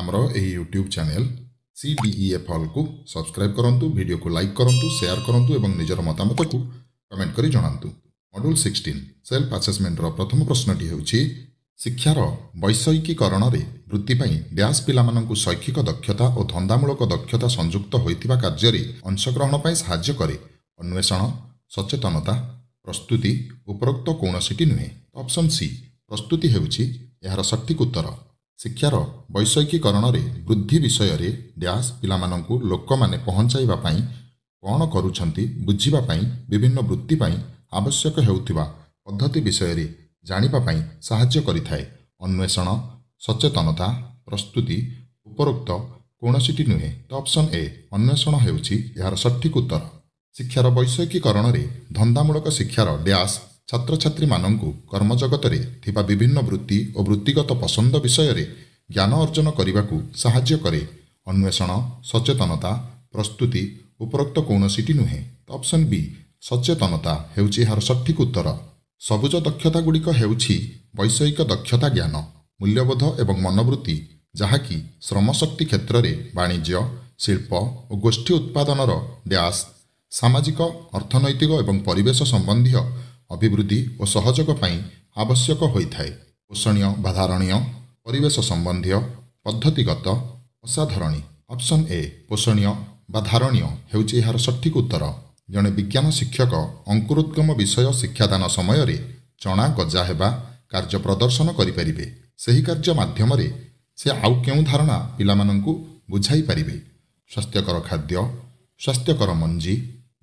ଆମର ଏହି YouTube channel C D E F ହଲ୍କୁ ସବସ୍କ୍ରାଇବ୍ କରନ୍ତୁ ଭିଡ଼ିଓକୁ ଲାଇକ୍ କରନ୍ତୁ ସେୟାର କରନ୍ତୁ ଏବଂ ନିଜର ମତାମତକୁ କମେଣ୍ଟ କରି ଜଣାନ୍ତୁ ମଡ୍ୟୁଲ୍ ସିକ୍ସଟିନ୍ ସେଲ୍ଫ ଆସେସମେଣ୍ଟର ପ୍ରଥମ ପ୍ରଶ୍ନଟି ହେଉଛି ଶିକ୍ଷାର ବୈଷୟିକୀକରଣରେ ବୃତ୍ତି ପାଇଁ ଡ୍ୟାସ୍ ପିଲାମାନଙ୍କୁ ଶୈକ୍ଷିକ ଦକ୍ଷତା ଓ ଧନ୍ଦାମୂଳକ ଦକ୍ଷତା ସଂଯୁକ୍ତ ହୋଇଥିବା କାର୍ଯ୍ୟରେ ଅଂଶଗ୍ରହଣ ପାଇଁ ସାହାଯ୍ୟ କରେ ଅନ୍ୱେଷଣ ସଚେତନତା ପ୍ରସ୍ତୁତି ଉପରୋକ୍ତ କୌଣସିଟି ନୁହେଁ ଅପସନ୍ ସି ପ୍ରସ୍ତୁତି ହେଉଛି ଏହାର ସଠିକ୍ ଉତ୍ତର ଶିକ୍ଷାର ବୈଷୟିକୀକରଣରେ ବୃଦ୍ଧି ବିଷୟରେ ଡ୍ୟାସ୍ ପିଲାମାନଙ୍କୁ ଲୋକମାନେ ପହଞ୍ଚାଇବା ପାଇଁ କ'ଣ କରୁଛନ୍ତି ବୁଝିବା ପାଇଁ ବିଭିନ୍ନ ବୃତ୍ତି ପାଇଁ ଆବଶ୍ୟକ ହେଉଥିବା ପଦ୍ଧତି ବିଷୟରେ ଜାଣିବା ପାଇଁ ସାହାଯ୍ୟ କରିଥାଏ ଅନ୍ୱେଷଣ ସଚେତନତା ପ୍ରସ୍ତୁତି ଉପରୋକ୍ତ କୌଣସିଟି ନୁହେଁ ତ ଅପସନ୍ ଏ ଅନ୍ୱେଷଣ ହେଉଛି ଏହାର ସଠିକ୍ ଉତ୍ତର ଶିକ୍ଷାର ବୈଷୟିକୀକରଣରେ ଧନ୍ଦାମୂଳକ ଶିକ୍ଷାର ଡ୍ୟାସ୍ ଛାତ୍ରଛାତ୍ରୀମାନଙ୍କୁ କର୍ମଜଗତରେ ଥିବା ବିଭିନ୍ନ ବୃତ୍ତି ଓ ବୃତ୍ତିଗତ ପସନ୍ଦ ବିଷୟରେ ଜ୍ଞାନ ଅର୍ଜନ କରିବାକୁ ସାହାଯ୍ୟ କରେ ଅନ୍ୱେଷଣ ସଚେତନତା ପ୍ରସ୍ତୁତି ଉପରୋକ୍ତ କୌଣସିଟି ନୁହେଁ ଅପସନ୍ ବି ସଚେତନତା ହେଉଛି ଏହାର ସଠିକ୍ ଉତ୍ତର ସବୁଜ ଦକ୍ଷତାଗୁଡ଼ିକ ହେଉଛି ବୈଷୟିକ ଦକ୍ଷତା ଜ୍ଞାନ ମୂଲ୍ୟବୋଧ ଏବଂ ମନୋବୃତ୍ତି ଯାହାକି ଶ୍ରମଶକ୍ତି କ୍ଷେତ୍ରରେ ବାଣିଜ୍ୟ ଶିଳ୍ପ ଓ ଗୋଷ୍ଠୀ ଉତ୍ପାଦନର ଡ୍ୟାସ୍ ସାମାଜିକ ଅର୍ଥନୈତିକ ଏବଂ ପରିବେଶ ସମ୍ବନ୍ଧୀୟ ଅଭିବୃଦ୍ଧି ଓ ସହଯୋଗ ପାଇଁ ଆବଶ୍ୟକ ହୋଇଥାଏ ପୋଷଣୀୟ ବାଧାରଣୀୟ ପରିବେଶ ସମ୍ବନ୍ଧୀୟ ପଦ୍ଧତିଗତ ଅସାଧାରଣୀ ଅପସନ୍ ଏ ପୋଷଣୀୟ ବା ଧାରଣୀୟ ହେଉଛି ଏହାର ସଠିକ୍ ଉତ୍ତର ଜଣେ ବିଜ୍ଞାନ ଶିକ୍ଷକ ଅଙ୍କୁରୋଦ୍ଗମ ବିଷୟ ଶିକ୍ଷାଦାନ ସମୟରେ ଚଣା ଗଜା ହେବା କାର୍ଯ୍ୟ ପ୍ରଦର୍ଶନ କରିପାରିବେ ସେହି କାର୍ଯ୍ୟ ମାଧ୍ୟମରେ ସେ ଆଉ କେଉଁ ଧାରଣା ପିଲାମାନଙ୍କୁ ବୁଝାଇ ପାରିବେ ସ୍ୱାସ୍ଥ୍ୟକର ଖାଦ୍ୟ ସ୍ୱାସ୍ଥ୍ୟକର ମଞ୍ଜି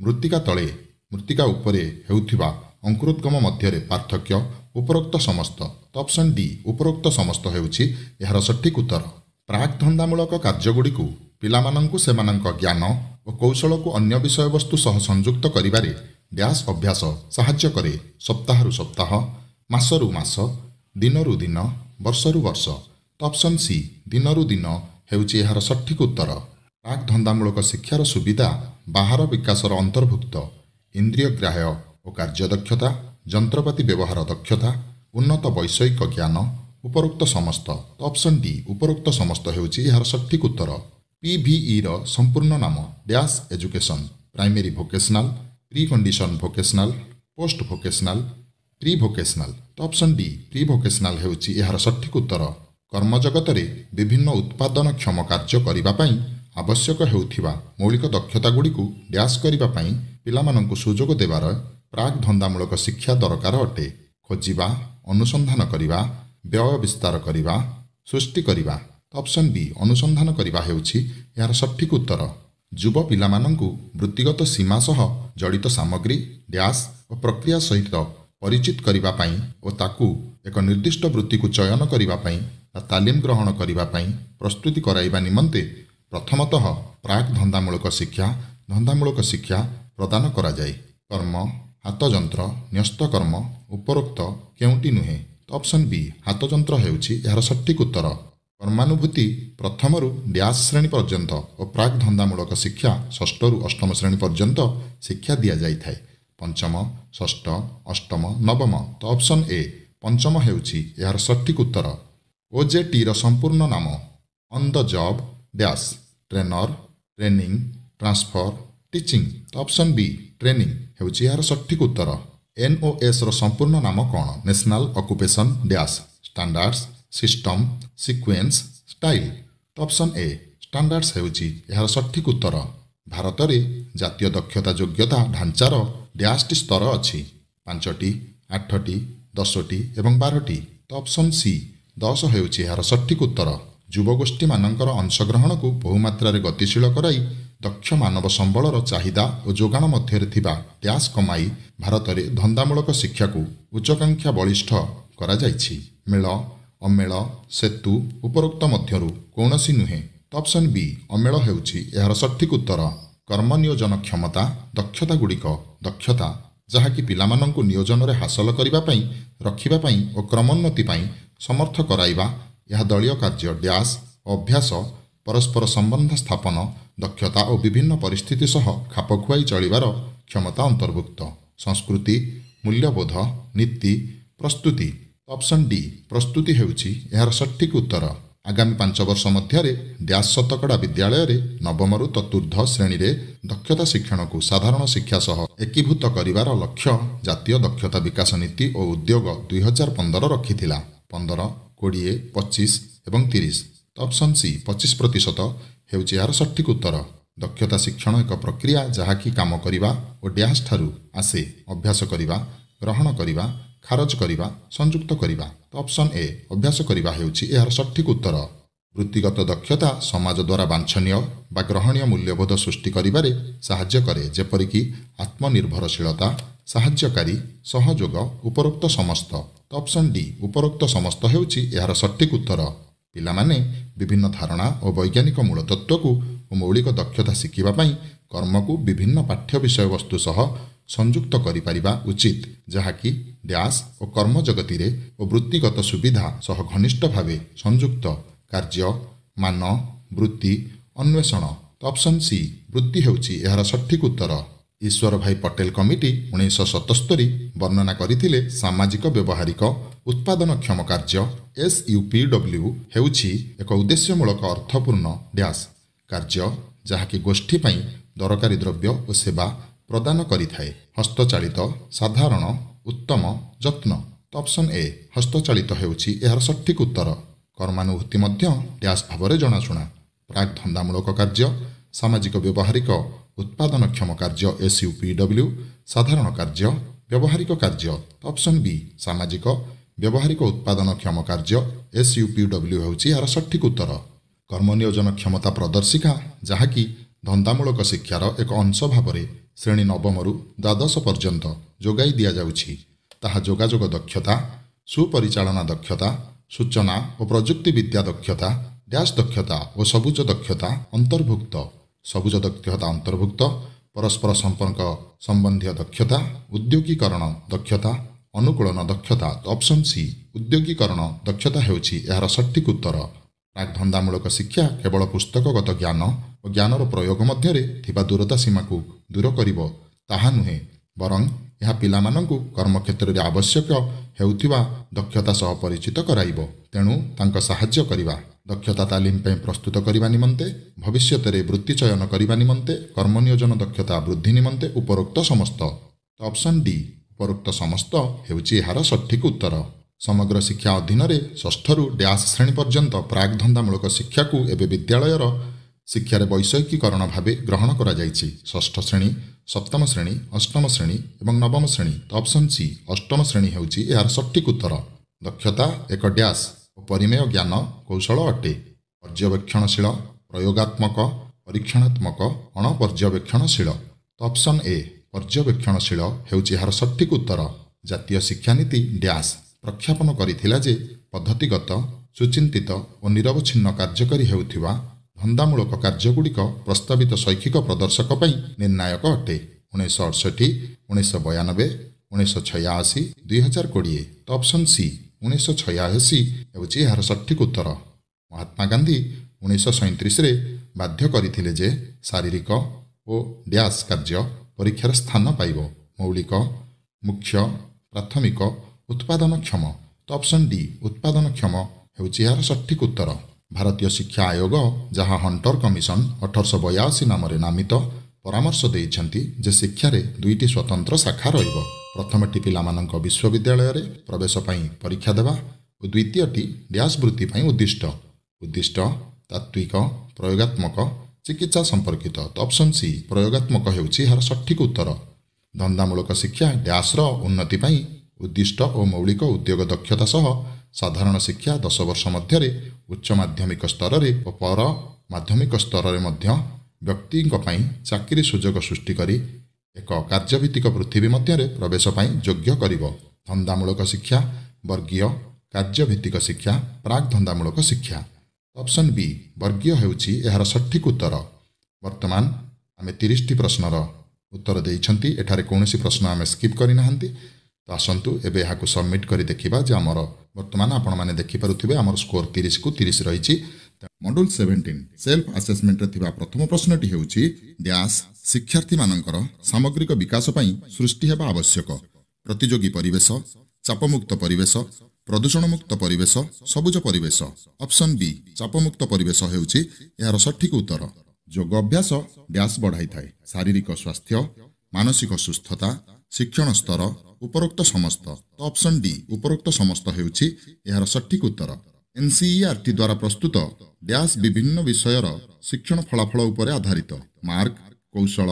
ମୃତ୍ତିକା ତଳେ ମୃତ୍ତିକା ଉପରେ ହେଉଥିବା ଅଙ୍କୁରୋଦ୍ଗମ ମଧ୍ୟରେ ପାର୍ଥକ୍ୟ ଉପରୋକ୍ତ ସମସ୍ତ ଅପ୍ସନ୍ ଡି ଉପରୋକ୍ତ ସମସ୍ତ ହେଉଛି ଏହାର ସଠିକ୍ ଉତ୍ତର ପ୍ରାକ୍ ଧନ୍ଦାମୂଳକ କାର୍ଯ୍ୟଗୁଡ଼ିକୁ ପିଲାମାନଙ୍କୁ ସେମାନଙ୍କ ଜ୍ଞାନ ଓ କୌଶଳକୁ ଅନ୍ୟ ବିଷୟବସ୍ତୁ ସହ ସଂଯୁକ୍ତ କରିବାରେ ଡ୍ୟାସ୍ ଅଭ୍ୟାସ ସାହାଯ୍ୟ କରେ ସପ୍ତାହରୁ ସପ୍ତାହ ମାସରୁ ମାସ ଦିନରୁ ଦିନ ବର୍ଷରୁ ବର୍ଷ ତ ଅପ୍ସନ୍ ସି ଦିନରୁ ଦିନ ହେଉଛି ଏହାର ସଠିକ୍ ଉତ୍ତର ପ୍ରାକ୍ ଧନ୍ଦାମୂଳକ ଶିକ୍ଷାର ସୁବିଧା ବାହାର ବିକାଶର ଅନ୍ତର୍ଭୁକ୍ତ ଇନ୍ଦ୍ରିୟ ଗ୍ରାହ୍ୟ ଓ କାର୍ଯ୍ୟଦକ୍ଷତା ଯନ୍ତ୍ରପାତି ବ୍ୟବହାର ଦକ୍ଷତା ଉନ୍ନତ ବୈଷୟିକ ଜ୍ଞାନ ଉପରୋକ୍ତ ସମସ୍ତ ଅପ୍ସନ୍ ଡି ଉପରୋକ୍ତ ସମସ୍ତ ହେଉଛି ଏହାର ସଠିକ୍ ଉତ୍ତର ପିଭିଇର ସମ୍ପୂର୍ଣ୍ଣ ନାମ dash education primary vocational pre condition vocational post vocational pre vocational ତ ଅପ୍ସନ୍ ଡି ପ୍ରି ଭୋକେସନାଲ୍ ହେଉଛି ଏହାର ସଠିକ୍ ଉତ୍ତର କର୍ମଜଗତରେ ବିଭିନ୍ନ ଉତ୍ପାଦନକ୍ଷମ କାର୍ଯ୍ୟ କରିବା ପାଇଁ ଆବଶ୍ୟକ ହେଉଥିବା ମୌଳିକ ଦକ୍ଷତାଗୁଡ଼ିକୁ ଡ୍ୟାସ୍ କରିବା ପାଇଁ ପିଲାମାନଙ୍କୁ ସୁଯୋଗ ଦେବାର ପ୍ରାକ୍ ଧନ୍ଦାମୂଳକ ଶିକ୍ଷା ଦରକାର ଅଟେ ଖୋଜିବା ଅନୁସନ୍ଧାନ କରିବା ବ୍ୟୟ ବିସ୍ତାର କରିବା ସୃଷ୍ଟି କରିବା ତ ଅପସନ୍ ବି ଅନୁସନ୍ଧାନ କରିବା ହେଉଛି ଏହାର ସଠିକ୍ ଉତ୍ତର ଯୁବ ପିଲାମାନଙ୍କୁ ବୃତ୍ତିଗତ ସୀମା ସହ ଜଡ଼ିତ ସାମଗ୍ରୀ ଡ୍ୟାସ୍ ଓ ପ୍ରକ୍ରିୟା ସହିତ ପରିଚିତ କରିବା ପାଇଁ ଓ ତାକୁ ଏକ ନିର୍ଦ୍ଦିଷ୍ଟ ବୃତ୍ତିକୁ ଚୟନ କରିବା ପାଇଁ ବା ତାଲିମ ଗ୍ରହଣ କରିବା ପାଇଁ ପ୍ରସ୍ତୁତି କରାଇବା ନିମନ୍ତେ ପ୍ରଥମତଃ ପ୍ରାକ୍ ଧନ୍ଦାମୂଳକ ଶିକ୍ଷା ଧନ୍ଦାମୂଳକ ଶିକ୍ଷା ପ୍ରଦାନ କରାଯାଏ କର୍ମ ହାତଯନ୍ତ୍ର ନ୍ୟସ୍ତକର୍ମ ଉପରୋକ୍ତ କେଉଁଟି ନୁହେଁ ତ ଅପସନ୍ ବି ହାତ ଯନ୍ତ୍ର ହେଉଛି ଏହାର ସଠିକ୍ ଉତ୍ତର କର୍ମାନୁଭୂତି ପ୍ରଥମରୁ ଡ୍ୟାସ୍ ଶ୍ରେଣୀ ପର୍ଯ୍ୟନ୍ତ ଓ ପ୍ରାକ୍ ଧନ୍ଦାମୂଳକ ଶିକ୍ଷା ଷଷ୍ଠରୁ ଅଷ୍ଟମ ଶ୍ରେଣୀ ପର୍ଯ୍ୟନ୍ତ ଶିକ୍ଷା ଦିଆଯାଇଥାଏ ପଞ୍ଚମ ଷଷ୍ଠ ଅଷ୍ଟମ ନବମ ତ ଅପସନ୍ ଏ ପଞ୍ଚମ ହେଉଛି ଏହାର ସଠିକ୍ ଉତ୍ତର ଓ ଜେ ଟିର ସମ୍ପୂର୍ଣ୍ଣ ନାମ on the job dash trainer training transfer teaching ତ ଅପସନ୍ ବି ଟ୍ରେନିଂ ହେଉଛି ଏହାର ସଠିକ୍ ଉତ୍ତର ଏନ୍ ଓ ଏନ୍ଓଏସ୍ର ସମ୍ପୂର୍ଣ୍ଣ ନାମ କ'ଣ national occupation dash standards system sequence style option A standards ହେଉଛି ଏହାର ସଠିକ୍ ଉତ୍ତର ଭାରତରେ ଜାତୀୟ ଦକ୍ଷତା ଯୋଗ୍ୟତା ଢାଞ୍ଚାର ଡ୍ୟାସ୍ଟି ସ୍ତର ଅଛି ପାଞ୍ଚଟି ଆଠଟି ଦଶଟି ଏବଂ ବାରଟି ତ ଅପସନ୍ ସି ଦଶ ହେଉଛି ଏହାର ସଠିକ୍ ଉତ୍ତର ଯୁବଗୋଷ୍ଠୀମାନଙ୍କର ଅଂଶଗ୍ରହଣକୁ ବହୁମାତ୍ରାରେ ଗତିଶୀଳ କରାଇ ଦକ୍ଷ ମାନବ ସମ୍ବଳର ଚାହିଦା ଓ ଯୋଗାଣ ମଧ୍ୟରେ ଥିବା ଟ୍ୟାସ୍ କମାଇ ଭାରତରେ ଧନ୍ଦାମୂଳକ ଶିକ୍ଷାକୁ ଉଚ୍ଚକାଂକ୍ଷା ବଳିଷ୍ଠ କରାଯାଇଛି ମେଳ ଅମେଳ ସେତୁ ଉପରୋକ୍ତ ମଧ୍ୟରୁ କୌଣସି ନୁହେଁ ଅପସନ୍ ବି ଅମେଳ ହେଉଛି ଏହାର ସଠିକ୍ ଉତ୍ତର କର୍ମ ନିୟୋଜନ କ୍ଷମତା ଦକ୍ଷତାଗୁଡ଼ିକ ଦକ୍ଷତା ଯାହାକି ପିଲାମାନଙ୍କୁ ନିୟୋଜନରେ ହାସଲ କରିବା ପାଇଁ ରଖିବା ପାଇଁ ଓ କ୍ରମୋନ୍ନତି ପାଇଁ ସମର୍ଥ କରାଇବା ଏହା ଦଳୀୟ କାର୍ଯ୍ୟ ଡ୍ୟାସ୍ ଅଭ୍ୟାସ ପରସ୍ପର ସମ୍ବନ୍ଧ ସ୍ଥାପନ ଦକ୍ଷତା ଓ ବିଭିନ୍ନ ପରିସ୍ଥିତି ସହ ଖାପ ଖୁଆଇ ଚଳିବାର କ୍ଷମତା ଅନ୍ତର୍ଭୁକ୍ତ ସଂସ୍କୃତି ମୂଲ୍ୟବୋଧ ନୀତି ପ୍ରସ୍ତୁତି ଅପସନ୍ ଡି ପ୍ରସ୍ତୁତି ହେଉଛି ଏହାର ସଠିକ୍ ଉତ୍ତର ଆଗାମୀ ପାଞ୍ଚ ବର୍ଷ ମଧ୍ୟରେ ଡ୍ୟାସ୍ ଶତକଡ଼ା ବିଦ୍ୟାଳୟରେ ନବମରୁ ଚତୁର୍ଦ୍ଧ ଶ୍ରେଣୀରେ ଦକ୍ଷତା ଶିକ୍ଷଣକୁ ସାଧାରଣ ଶିକ୍ଷା ସହ ଏକୀଭୂତ କରିବାର ଲକ୍ଷ୍ୟ ଜାତୀୟ ଦକ୍ଷତା ବିକାଶ ନୀତି ଓ ଉଦ୍ୟୋଗ ଦୁଇହଜାର ପନ୍ଦର ରଖିଥିଲା ପନ୍ଦର କୋଡ଼ିଏ ପଚିଶ ଏବଂ ତିରିଶ ଅପସନ୍ ସି ପଚିଶ ପ୍ରତିଶତ ହେଉଛି ଏହାର ସଠିକ୍ ଉତ୍ତର ଦକ୍ଷତା ଶିକ୍ଷଣ ଏକ ପ୍ରକ୍ରିୟା ଯାହାକି କାମ କରିବା ଓ ଡ୍ୟାସ୍ ଠାରୁ ଆସେ ଅଭ୍ୟାସ କରିବା ଗ୍ରହଣ କରିବା ଖାରଜ କରିବା ସଂଯୁକ୍ତ କରିବା ତ ଅପସନ୍ ଏ ଅଭ୍ୟାସ କରିବା ହେଉଛି ଏହାର ସଠିକ୍ ଉତ୍ତର ବୃତ୍ତିଗତ ଦକ୍ଷତା ସମାଜ ଦ୍ୱାରା ବାଞ୍ଛନୀୟ ବା ଗ୍ରହଣୀୟ ମୂଲ୍ୟବୋଧ ସୃଷ୍ଟି କରିବାରେ ସାହାଯ୍ୟ କରେ ଯେପରିକି ଆତ୍ମନିର୍ଭରଶୀଳତା ସାହାଯ୍ୟକାରୀ ସହଯୋଗ ଉପରୋକ୍ତ ସମସ୍ତ ତ ଅପସନ୍ ଡି ଉପରୋକ୍ତ ସମସ୍ତ ହେଉଛି ଏହାର ସଠିକ୍ ଉତ୍ତର ପିଲାମାନେ ବିଭିନ୍ନ ଧାରଣା ଓ ବୈଜ୍ଞାନିକ ମୂଳତତ୍ଵକୁ ଓ ମୌଳିକ ଦକ୍ଷତା ଶିଖିବା ପାଇଁ କର୍ମକୁ ବିଭିନ୍ନ ପାଠ୍ୟ ବିଷୟବସ୍ତୁ ସହ ସଂଯୁକ୍ତ କରିପାରିବା ଉଚିତ ଯାହାକି ଡ୍ୟାସ୍ ଓ କର୍ମ ଜଗତିରେ ଓ ବୃତ୍ତିଗତ ସୁବିଧା ସହ ଘନିଷ୍ଠ ଭାବେ ସଂଯୁକ୍ତ କାର୍ଯ୍ୟ ମାନ ବୃତ୍ତି ଅନ୍ୱେଷଣ ଅପସନ୍ ସି ବୃତ୍ତି ହେଉଛି ଏହାର ସଠିକ୍ ଉତ୍ତର ଈଶ୍ୱର ଭାଇ ପଟେଲ କମିଟି ଉଣେଇଶହ ସତସ୍ତରି ବର୍ଣ୍ଣନା କରିଥିଲେ ସାମାଜିକ ବ୍ୟବହାରିକ ଉତ୍ପାଦନକ୍ଷମ କାର୍ଯ୍ୟ ଏସ୍ୟୁପିଡବ୍ଲ୍ୟୁ ହେଉଛି ଏକ ଉଦ୍ଦେଶ୍ୟମୂଳକ ଅର୍ଥପୂର୍ଣ୍ଣ ଡ୍ୟାସ୍ କାର୍ଯ୍ୟ ଯାହାକି ଗୋଷ୍ଠୀ ପାଇଁ ଦରକାରୀ ଦ୍ରବ୍ୟ ଓ ସେବା ପ୍ରଦାନ କରିଥାଏ ହସ୍ତଚାଳିତ ସାଧାରଣ ଉତ୍ତମ ଯତ୍ନ ଅପ୍ସନ୍ ଏ ହସ୍ତଚାଳିତ ହେଉଛି ଏହାର ସଠିକ୍ ଉତ୍ତର କର୍ମାନୁଭୂତି ମଧ୍ୟ ଡ୍ୟାସ୍ ଭାବରେ ଜଣାଶୁଣା ପ୍ରାକ୍ ଧନ୍ଦାମୂଳକ କାର୍ଯ୍ୟ ସାମାଜିକ ବ୍ୟବହାରିକ ଉତ୍ପାଦନ କ୍ଷମ କାର୍ଯ୍ୟ ଏସ୍ ୟୁ ପି ଡବ୍ଲ୍ୟୁ ସାଧାରଣ କାର୍ଯ୍ୟ ବ୍ୟବହାରିକ କାର୍ଯ୍ୟ ଅପସନ୍ ବି ସାମାଜିକ ବ୍ୟବହାରିକ ଉତ୍ପାଦନ କ୍ଷମ କାର୍ଯ୍ୟ ଏସ୍ ୟୁ ପି ଡବ୍ଲ୍ୟୁ ହେଉଛି ଏହାର ସଠିକ୍ ଉତ୍ତର କର୍ମ ନିୟୋଜନ କ୍ଷମତା ପ୍ରଦର୍ଶିକା ଯାହାକି ଧନ୍ଦାମୂଳକ ଶିକ୍ଷାର ଏକ ଅଂଶ ଭାବରେ ଶ୍ରେଣୀ ନବମରୁ ଦ୍ୱାଦଶ ପର୍ଯ୍ୟନ୍ତ ଯୋଗାଇ ଦିଆଯାଉଛି ତାହା ଯୋଗାଯୋଗ ଦକ୍ଷତା ସୁପରିଚାଳନା ଦକ୍ଷତା ସୂଚନା ଓ ପ୍ରଯୁକ୍ତିବିଦ୍ୟା ଦକ୍ଷତା ଡ୍ୟାସ୍ ଦକ୍ଷତା ଓ ସବୁଜ ଦକ୍ଷତା ଅନ୍ତର୍ଭୁକ୍ତ ସବୁଜ ଦକ୍ଷତା ଅନ୍ତର୍ଭୁକ୍ତ ପରସ୍ପର ସମ୍ପର୍କ ସମ୍ବନ୍ଧୀୟ ଦକ୍ଷତା ଉଦ୍ୟୋଗୀକରଣ ଦକ୍ଷତା ଅନୁକୂଳନ ଦକ୍ଷତା ଅପସନ୍ ସି ଉଦ୍ୟୋଗୀକରଣ ଦକ୍ଷତା ହେଉଛି ଏହାର ସଠିକ୍ ଉତ୍ତର ପ୍ରାକ୍ ଧନ୍ଦାମୂଳକ ଶିକ୍ଷା କେବଳ ପୁସ୍ତକଗତ ଜ୍ଞାନ ଓ ଜ୍ଞାନର ପ୍ରୟୋଗ ମଧ୍ୟରେ ଥିବା ଦୂରତା ସୀମାକୁ ଦୂର କରିବ ତାହା ନୁହେଁ ବରଂ ଏହା ପିଲାମାନଙ୍କୁ କର୍ମକ୍ଷେତ୍ରରେ ଆବଶ୍ୟକ ହେଉଥିବା ଦକ୍ଷତା ସହ ପରିଚିତ କରାଇବ ତେଣୁ ତାଙ୍କ ସାହାଯ୍ୟ କରିବା ଦକ୍ଷତା ତାଲିମ ପାଇଁ ପ୍ରସ୍ତୁତ କରିବା ନିମନ୍ତେ ଭବିଷ୍ୟତରେ ବୃତ୍ତି ଚୟନ କରିବା ନିମନ୍ତେ କର୍ମ ନିୟୋଜନ ଦକ୍ଷତା ବୃଦ୍ଧି ନିମନ୍ତେ ଉପରୋକ୍ତ ସମସ୍ତ ତ ଅପସନ୍ ଡି ଉପରୋକ୍ତ ସମସ୍ତ ହେଉଛି ଏହାର ସଠିକ୍ ଉତ୍ତର ସମଗ୍ର ଶିକ୍ଷା ଅଧୀନରେ ଷଷ୍ଠରୁ ଡ୍ୟାସ୍ ଶ୍ରେଣୀ ପର୍ଯ୍ୟନ୍ତ ପ୍ରାକ୍ ଧନ୍ଦାମୂଳକ ଶିକ୍ଷାକୁ ଏବେ ବିଦ୍ୟାଳୟର ଶିକ୍ଷାରେ ବୈଷୟିକୀକରଣ ଭାବେ ଗ୍ରହଣ କରାଯାଇଛି ଷଷ୍ଠ ଶ୍ରେଣୀ ସପ୍ତମ ଶ୍ରେଣୀ ଅଷ୍ଟମ ଶ୍ରେଣୀ ଏବଂ ନବମ ଶ୍ରେଣୀ ତ ଅପସନ୍ ସି ଅଷ୍ଟମ ଶ୍ରେଣୀ ହେଉଛି ଏହାର ସଠିକ୍ ଉତ୍ତର ଦକ୍ଷତା ଏକ ଡ୍ୟାସ୍ ଓ ପରିମେୟ ଜ୍ଞାନ କୌଶଳ ଅଟେ ପର୍ଯ୍ୟବେକ୍ଷଣଶୀଳ ପ୍ରୟୋଗାତ୍ମକ ପରୀକ୍ଷଣାତ୍ମକ ଅଣପର୍ଯ୍ୟବେକ୍ଷଣଶୀଳ ତ ଅପସନ୍ ଏ ପର୍ଯ୍ୟବେକ୍ଷଣଶୀଳ ହେଉଛି ଏହାର ସଠିକ୍ ଉତ୍ତର ଜାତୀୟ ଶିକ୍ଷାନୀତି ଡ୍ୟାସ୍ ପ୍ରଖ୍ୟାପନ କରିଥିଲା ଯେ ପଦ୍ଧତିଗତ ସୁଚିନ୍ତିତ ଓ ନିରବଚ୍ଛିନ୍ନ କାର୍ଯ୍ୟକାରୀ ହେଉଥିବା ଧନ୍ଦାମୂଳକ କାର୍ଯ୍ୟଗୁଡ଼ିକ ପ୍ରସ୍ତାବିତ ଶୈକ୍ଷିକ ପ୍ରଦର୍ଶକ ପାଇଁ ନିର୍ଣ୍ଣାୟକ ଅଟେ ଉଣେଇଶହ ଅଠଷଠି ଉଣେଇଶହ ବୟାନବେ ଉଣେଇଶହ ଛୟାଅଶୀ ଦୁଇହଜାର କୋଡ଼ିଏ ତ ଅପସନ୍ ସି ଉଣେଇଶହ ଛୟାଅଶୀ ହେଉଛି ଏହାର ସଠିକ ଉତ୍ତର ମହାତ୍ମା ଗାନ୍ଧୀ ଉଣେଇଶହ ସଇଁତିରିଶରେ ବାଧ୍ୟ କରିଥିଲେ ଯେ ଶାରୀରିକ ଓ ଡ୍ୟାସ୍ କାର୍ଯ୍ୟ ପରୀକ୍ଷାର ସ୍ଥାନ ପାଇବ ମୌଳିକ ମୁଖ୍ୟ ପ୍ରାଥମିକ ଉତ୍ପାଦନକ୍ଷମ ତ ଅପସନ୍ ଡି ଉତ୍ପାଦନକ୍ଷମ ହେଉଛି ଏହାର ସଠିକ ଉତ୍ତର ଭାରତୀୟ ଶିକ୍ଷା ଆୟୋଗ ଯାହା ହଣ୍ଟର କମିଶନ ଅଠରଶହ ବୟାଅଶୀ ନାମରେ ନାମିତ ପରାମର୍ଶ ଦେଇଛନ୍ତି ଯେ ଶିକ୍ଷାରେ ଦୁଇଟି ସ୍ୱତନ୍ତ୍ର ଶାଖା ରହିବ ପ୍ରଥମଟି ପିଲାମାନଙ୍କ ବିଶ୍ୱବିଦ୍ୟାଳୟରେ ପ୍ରବେଶ ପାଇଁ ପରୀକ୍ଷା ଦେବା ଓ ଦ୍ୱିତୀୟଟି ଡ୍ୟାସ୍ ବୃତ୍ତି ପାଇଁ ଉଦ୍ଦିଷ୍ଟ ଉଦ୍ଦିଷ୍ଟ ତାତ୍ତ୍ୱିକ ପ୍ରୟୋଗାତ୍ମକ ଚିକିତ୍ସା ସମ୍ପର୍କିତ ଅପସନ୍ ସି ପ୍ରୟୋଗାତ୍ମକ ହେଉଛି ଏହାର ସଠିକ୍ ଉତ୍ତର ଧନ୍ଦାମୂଳକ ଶିକ୍ଷା ଡ୍ୟାସ୍ର ଉନ୍ନତି ପାଇଁ ଉଦ୍ଦିଷ୍ଟ ଓ ମୌଳିକ ଉଦ୍ୟୋଗ ଦକ୍ଷତା ସହ ସାଧାରଣ ଶିକ୍ଷା ଦଶ ବର୍ଷ ମଧ୍ୟରେ ଉଚ୍ଚ ମାଧ୍ୟମିକ ସ୍ତରରେ ଓ ପର ମାଧ୍ୟମିକ ସ୍ତରରେ ମଧ୍ୟ ବ୍ୟକ୍ତିଙ୍କ ପାଇଁ ଚାକିରି ସୁଯୋଗ ସୃଷ୍ଟି କରି ଏକ କାର୍ଯ୍ୟଭିତ୍ତିକ ପୃଥିବୀ ମଧ୍ୟରେ ପ୍ରବେଶ ପାଇଁ ଯୋଗ୍ୟ କରିବ ଧନ୍ଦାମୂଳକ ଶିକ୍ଷା ବର୍ଗୀୟ କାର୍ଯ୍ୟଭିତ୍ତିକ ଶିକ୍ଷା ପ୍ରାକ୍ ଧନ୍ଦାମୂଳକ ଶିକ୍ଷା ଅପସନ୍ ବି ବର୍ଗୀୟ ହେଉଛି ଏହାର ସଠିକ୍ ଉତ୍ତର ବର୍ତ୍ତମାନ ଆମେ ତିରିଶଟି ପ୍ରଶ୍ନର ଉତ୍ତର ଦେଇଛନ୍ତି ଏଠାରେ କୌଣସି ପ୍ରଶ୍ନ ଆମେ ସ୍କିପ୍ କରିନାହାନ୍ତି ତ ଆସନ୍ତୁ ଏବେ ଏହାକୁ ସବମିଟ୍ କରି ଦେଖିବା ଯେ ଆମର ବର୍ତ୍ତମାନ ଆପଣମାନେ ଦେଖିପାରୁଥିବେ ଆମର ସ୍କୋର ତିରିଶକୁ ତିରିଶ ରହିଛି ମଡ୍ୟୁଲ୍ ସେଭେଣ୍ଟିନ୍ ସେଲ୍ଫ ଆସେସମେଣ୍ଟରେ ଥିବା ପ୍ରଥମ ପ୍ରଶ୍ନଟି ହେଉଛି ଡ୍ୟାସ୍ ଶିକ୍ଷାର୍ଥୀମାନଙ୍କର ସାମଗ୍ରିକ ବିକାଶ ପାଇଁ ସୃଷ୍ଟି ହେବା ଆବଶ୍ୟକ ପ୍ରତିଯୋଗୀ ପରିବେଶ ଚାପମୁକ୍ତ ପରିବେଶ ପ୍ରଦୂଷଣମୁକ୍ତ ପରିବେଶ ସବୁଜ ପରିବେଶ ଅପସନ୍ ବି ଚାପମୁକ୍ତ ପରିବେଶ ହେଉଛି ଏହାର ସଠିକ୍ ଉତ୍ତର ଯୋଗ ଅଭ୍ୟାସ ଡ୍ୟାସ୍ ବଢ଼ାଇଥାଏ ଶାରୀରିକ ସ୍ୱାସ୍ଥ୍ୟ ମାନସିକ ସୁସ୍ଥତା ଶିକ୍ଷଣ ସ୍ତର ଉପରୋକ୍ତ ସମସ୍ତ ତ ଅପସନ୍ ଡି ଉପରୋକ୍ତ ସମସ୍ତ ହେଉଛି ଏହାର ସଠିକ୍ ଉତ୍ତର ଏନ୍ସିଇଆର୍ଟି ଦ୍ୱାରା ପ୍ରସ୍ତୁତ ଡ୍ୟାସ୍ ବିଭିନ୍ନ ବିଷୟର ଶିକ୍ଷଣ ଫଳାଫଳ ଉପରେ ଆଧାରିତ ମାର୍କ କୌଶଳ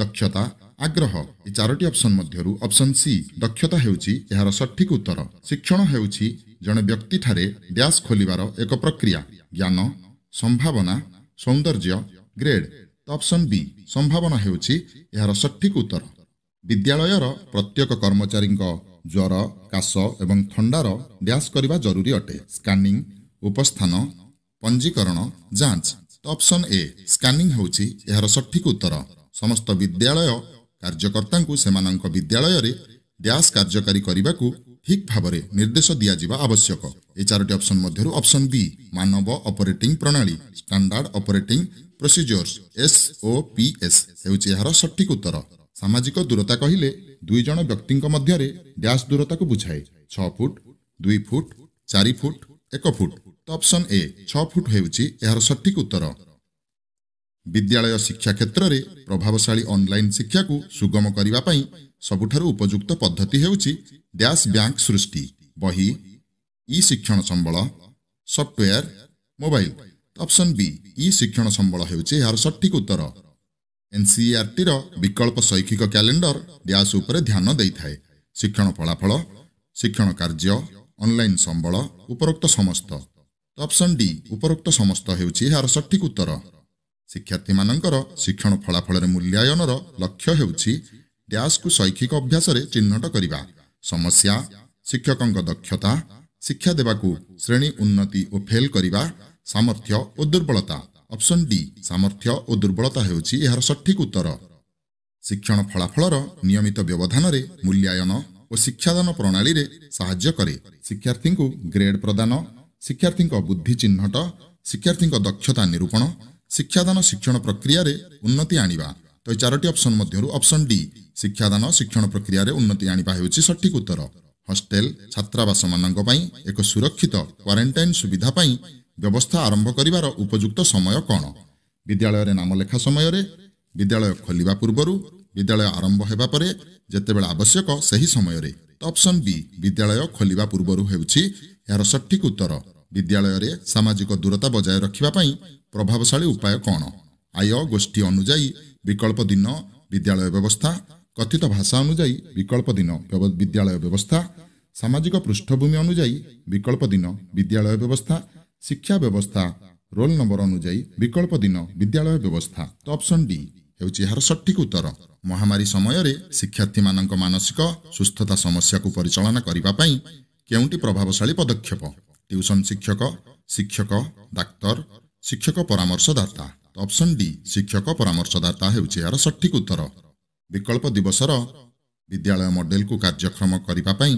ଦକ୍ଷତା ଆଗ୍ରହ ଏ ଚାରୋଟି ଅପସନ୍ ମଧ୍ୟରୁ ଅପସନ୍ ସି ଦକ୍ଷତା ହେଉଛି ଏହାର ସଠିକ୍ ଉତ୍ତର ଶିକ୍ଷଣ ହେଉଛି ଜଣେ ବ୍ୟକ୍ତିଠାରେ ଡ୍ୟାସ୍ ଖୋଲିବାର ଏକ ପ୍ରକ୍ରିୟା ଜ୍ଞାନ ସମ୍ଭାବନା ସୌନ୍ଦର୍ଯ୍ୟ ଗ୍ରେଡ୍ ତ ଅପସନ୍ ବି ସମ୍ଭାବନା ହେଉଛି ଏହାର ସଠିକ୍ ଉତ୍ତର ବିଦ୍ୟାଳୟର ପ୍ରତ୍ୟେକ କର୍ମଚାରୀଙ୍କ ଜ୍ୱର କାଶ ଏବଂ ଥଣ୍ଡାର ଡ୍ୟାସ୍ କରିବା ଜରୁରୀ ଅଟେ ସ୍କାନିଂ ଉପସ୍ଥାନ ପଞ୍ଜୀକରଣ ଯାଞ୍ଚ ତ ଅପସନ୍ ଏ ସ୍କାନିଂ ହେଉଛି ଏହାର ସଠିକ୍ ଉତ୍ତର ସମସ୍ତ ବିଦ୍ୟାଳୟ କାର୍ଯ୍ୟକର୍ତ୍ତାଙ୍କୁ ସେମାନଙ୍କ ବିଦ୍ୟାଳୟରେ ଡ୍ୟାସ୍ କାର୍ଯ୍ୟକାରୀ କରିବାକୁ ଠିକ୍ ଭାବରେ ନିର୍ଦ୍ଦେଶ ଦିଆଯିବା ଆବଶ୍ୟକ ଏ ଚାରୋଟି ଅପସନ୍ ମଧ୍ୟରୁ ଅପସନ୍ ବି ମାନବ ଅପରେଟିଂ ପ୍ରଣାଳୀ standard operating S O P S ହେଉଛି ଏହାର ସଠିକ ଉତ୍ତର ସାମାଜିକ ଦୂରତା କହିଲେ ଦୁଇ ଜଣ ବ୍ୟକ୍ତିଙ୍କ ମଧ୍ୟରେ ଡ୍ୟାସ୍ ଦୂରତାକୁ ବୁଝାଏ ଛଅ ଫୁଟ ଦୁଇ ଫୁଟ ଚାରି ଫୁଟ ଏକ ଫୁଟ ତ ଅପସନ୍ ଏ ଛଅ ଫୁଟ ହେଉଛି ଏହାର ସଠିକ୍ ଉତ୍ତର ବିଦ୍ୟାଳୟ ଶିକ୍ଷା କ୍ଷେତ୍ରରେ ପ୍ରଭାବଶାଳୀ ଅନଲାଇନ୍ ଶିକ୍ଷାକୁ ସୁଗମ କରିବା ପାଇଁ ସବୁଠାରୁ ଉପଯୁକ୍ତ ପଦ୍ଧତି ହେଉଛି ଡ୍ୟାସ୍ ବ୍ୟାଙ୍କ ସୃଷ୍ଟି ବହି ଇ ଶିକ୍ଷଣ ସମ୍ବଳ software mobile option B E ଶିକ୍ଷଣ ସମ୍ବଳ ହେଉଛି ଏହାର ସଠିକ୍ ଉତ୍ତର ଏନ୍ ଏନ୍ସିଇଆର୍ଟିର e ବିକଳ୍ପ ଶୈକ୍ଷିକ କ୍ୟାଲେଣ୍ଡର ଡ୍ୟାସ୍ ଉପରେ ଧ୍ୟାନ ଦେଇଥାଏ ଶିକ୍ଷଣ ଫଳାଫଳ ଶିକ୍ଷଣ କାର୍ଯ୍ୟ ଅନ୍ଲାଇନ୍ ସମ୍ବଳ ଉପରୋକ୍ତ ସମସ୍ତ ଅପସନ୍ ଡି ଉପରୋକ୍ତ ସମସ୍ତ ହେଉଛି ଏହାର ସଠିକ୍ ଉତ୍ତର ଶିକ୍ଷାର୍ଥୀମାନଙ୍କର ଶିକ୍ଷଣ ଫଳାଫଳରେ ମୂଲ୍ୟାୟନର ଲକ୍ଷ୍ୟ ହେଉଛି ଡ୍ୟାସ୍କୁ ଶୈକ୍ଷିକ ଅଭ୍ୟାସରେ ଚିହ୍ନଟ କରିବା ସମସ୍ୟା ଶିକ୍ଷକଙ୍କ ଦକ୍ଷତା ଶିକ୍ଷା ଦେବାକୁ ଶ୍ରେଣୀ ଉନ୍ନତି ଓ ଫେଲ୍ କରିବା ସାମର୍ଥ୍ୟ ଓ ଦୁର୍ବଳତା ଅପସନ୍ ଡି ସାମର୍ଥ୍ୟ ଓ ଦୁର୍ବଳତା ହେଉଛି ଏହାର ସଠିକ୍ ଉତ୍ତର ଶିକ୍ଷଣ ଫଳାଫଳର ନିୟମିତ ବ୍ୟବଧାନରେ ମୂଲ୍ୟାୟନ ଓ ଶିକ୍ଷାଦାନ ପ୍ରଣାଳୀରେ ସାହାଯ୍ୟ କରେ ଶିକ୍ଷାର୍ଥୀଙ୍କୁ ଗ୍ରେଡ୍ ପ୍ରଦାନ ଶିକ୍ଷାର୍ଥୀଙ୍କ ବୁଦ୍ଧି ଚିହ୍ନଟ ଶିକ୍ଷାର୍ଥୀଙ୍କ ଦକ୍ଷତା ନିରୂପଣ ଶିକ୍ଷାଦାନ ଶିକ୍ଷଣ ପ୍ରକ୍ରିୟାରେ ଉନ୍ନତି ଆଣିବା ତ ଏହି ଚାରୋଟି ଅପସନ୍ ମଧ୍ୟରୁ ଅପସନ୍ ଡି ଶିକ୍ଷାଦାନ ଶିକ୍ଷଣ ପ୍ରକ୍ରିୟାରେ ଉନ୍ନତି ଆଣିବା ହେଉଛି ସଠିକ୍ ଉତ୍ତର ହଷ୍ଟେଲ ଛାତ୍ରାବାସମାନଙ୍କ ପାଇଁ ଏକ ସୁରକ୍ଷିତ କ୍ୱାରେଣ୍ଟାଇନ୍ ସୁବିଧା ପାଇଁ ବ୍ୟବସ୍ଥା ଆରମ୍ଭ କରିବାର ଉପଯୁକ୍ତ ସମୟ କ'ଣ ବିଦ୍ୟାଳୟରେ ନାମ ଲେଖା ସମୟରେ ବିଦ୍ୟାଳୟ ଖୋଲିବା ପୂର୍ବରୁ ବିଦ୍ୟାଳୟ ଆରମ୍ଭ ହେବା ପରେ ଯେତେବେଳେ ଆବଶ୍ୟକ ସେହି ସମୟରେ ଅପସନ୍ ବି ବିଦ୍ୟାଳୟ ଖୋଲିବା ପୂର୍ବରୁ ହେଉଛି ଏହାର ସଠିକ୍ ଉତ୍ତର ବିଦ୍ୟାଳୟରେ ସାମାଜିକ ଦୂରତା ବଜାୟ ରଖିବା ପାଇଁ ପ୍ରଭାବଶାଳୀ ଉପାୟ କ'ଣ ଆୟ ଗୋଷ୍ଠୀ ଅନୁଯାୟୀ ବିକଳ୍ପ ଦିନ ବିଦ୍ୟାଳୟ ବ୍ୟବସ୍ଥା କଥିତ ଭାଷା ଅନୁଯାୟୀ ବିକଳ୍ପ ଦିନ ବିଦ୍ୟାଳୟ ବ୍ୟବସ୍ଥା ସାମାଜିକ ପୃଷ୍ଠଭୂମି ଅନୁଯାୟୀ ବିକଳ୍ପ ଦିନ ବିଦ୍ୟାଳୟ ବ୍ୟବସ୍ଥା ଶିକ୍ଷା ବ୍ୟବସ୍ଥା ରୋଲ ନମ୍ବର ଅନୁଯାୟୀ ବିକଳ୍ପ ଦିନ ବିଦ୍ୟାଳୟ ବ୍ୟବସ୍ଥା ତ ଅପସନ୍ ଡି ହେଉଛି ଏହାର ସଠିକ୍ ଉତ୍ତର ମହାମାରୀ ସମୟରେ ଶିକ୍ଷାର୍ଥୀମାନଙ୍କ ମାନସିକ ସୁସ୍ଥତା ସମସ୍ୟାକୁ ପରିଚାଳନା କରିବା ପାଇଁ କେଉଁଟି ପ୍ରଭାବଶାଳୀ ପଦକ୍ଷେପ ଟ୍ୟୁସନ୍ ଶିକ୍ଷକ ଶିକ୍ଷକ ଡାକ୍ତର ଶିକ୍ଷକ ପରାମର୍ଶଦାତା ଅପସନ୍ ଡି ଶିକ୍ଷକ ପରାମର୍ଶଦାତା ହେଉଛି ଏହାର ସଠିକ୍ ଉତ୍ତର ବିକଳ୍ପ ଦିବସର ବିଦ୍ୟାଳୟ ମଡେଲକୁ କାର୍ଯ୍ୟକ୍ଷମ କରିବା ପାଇଁ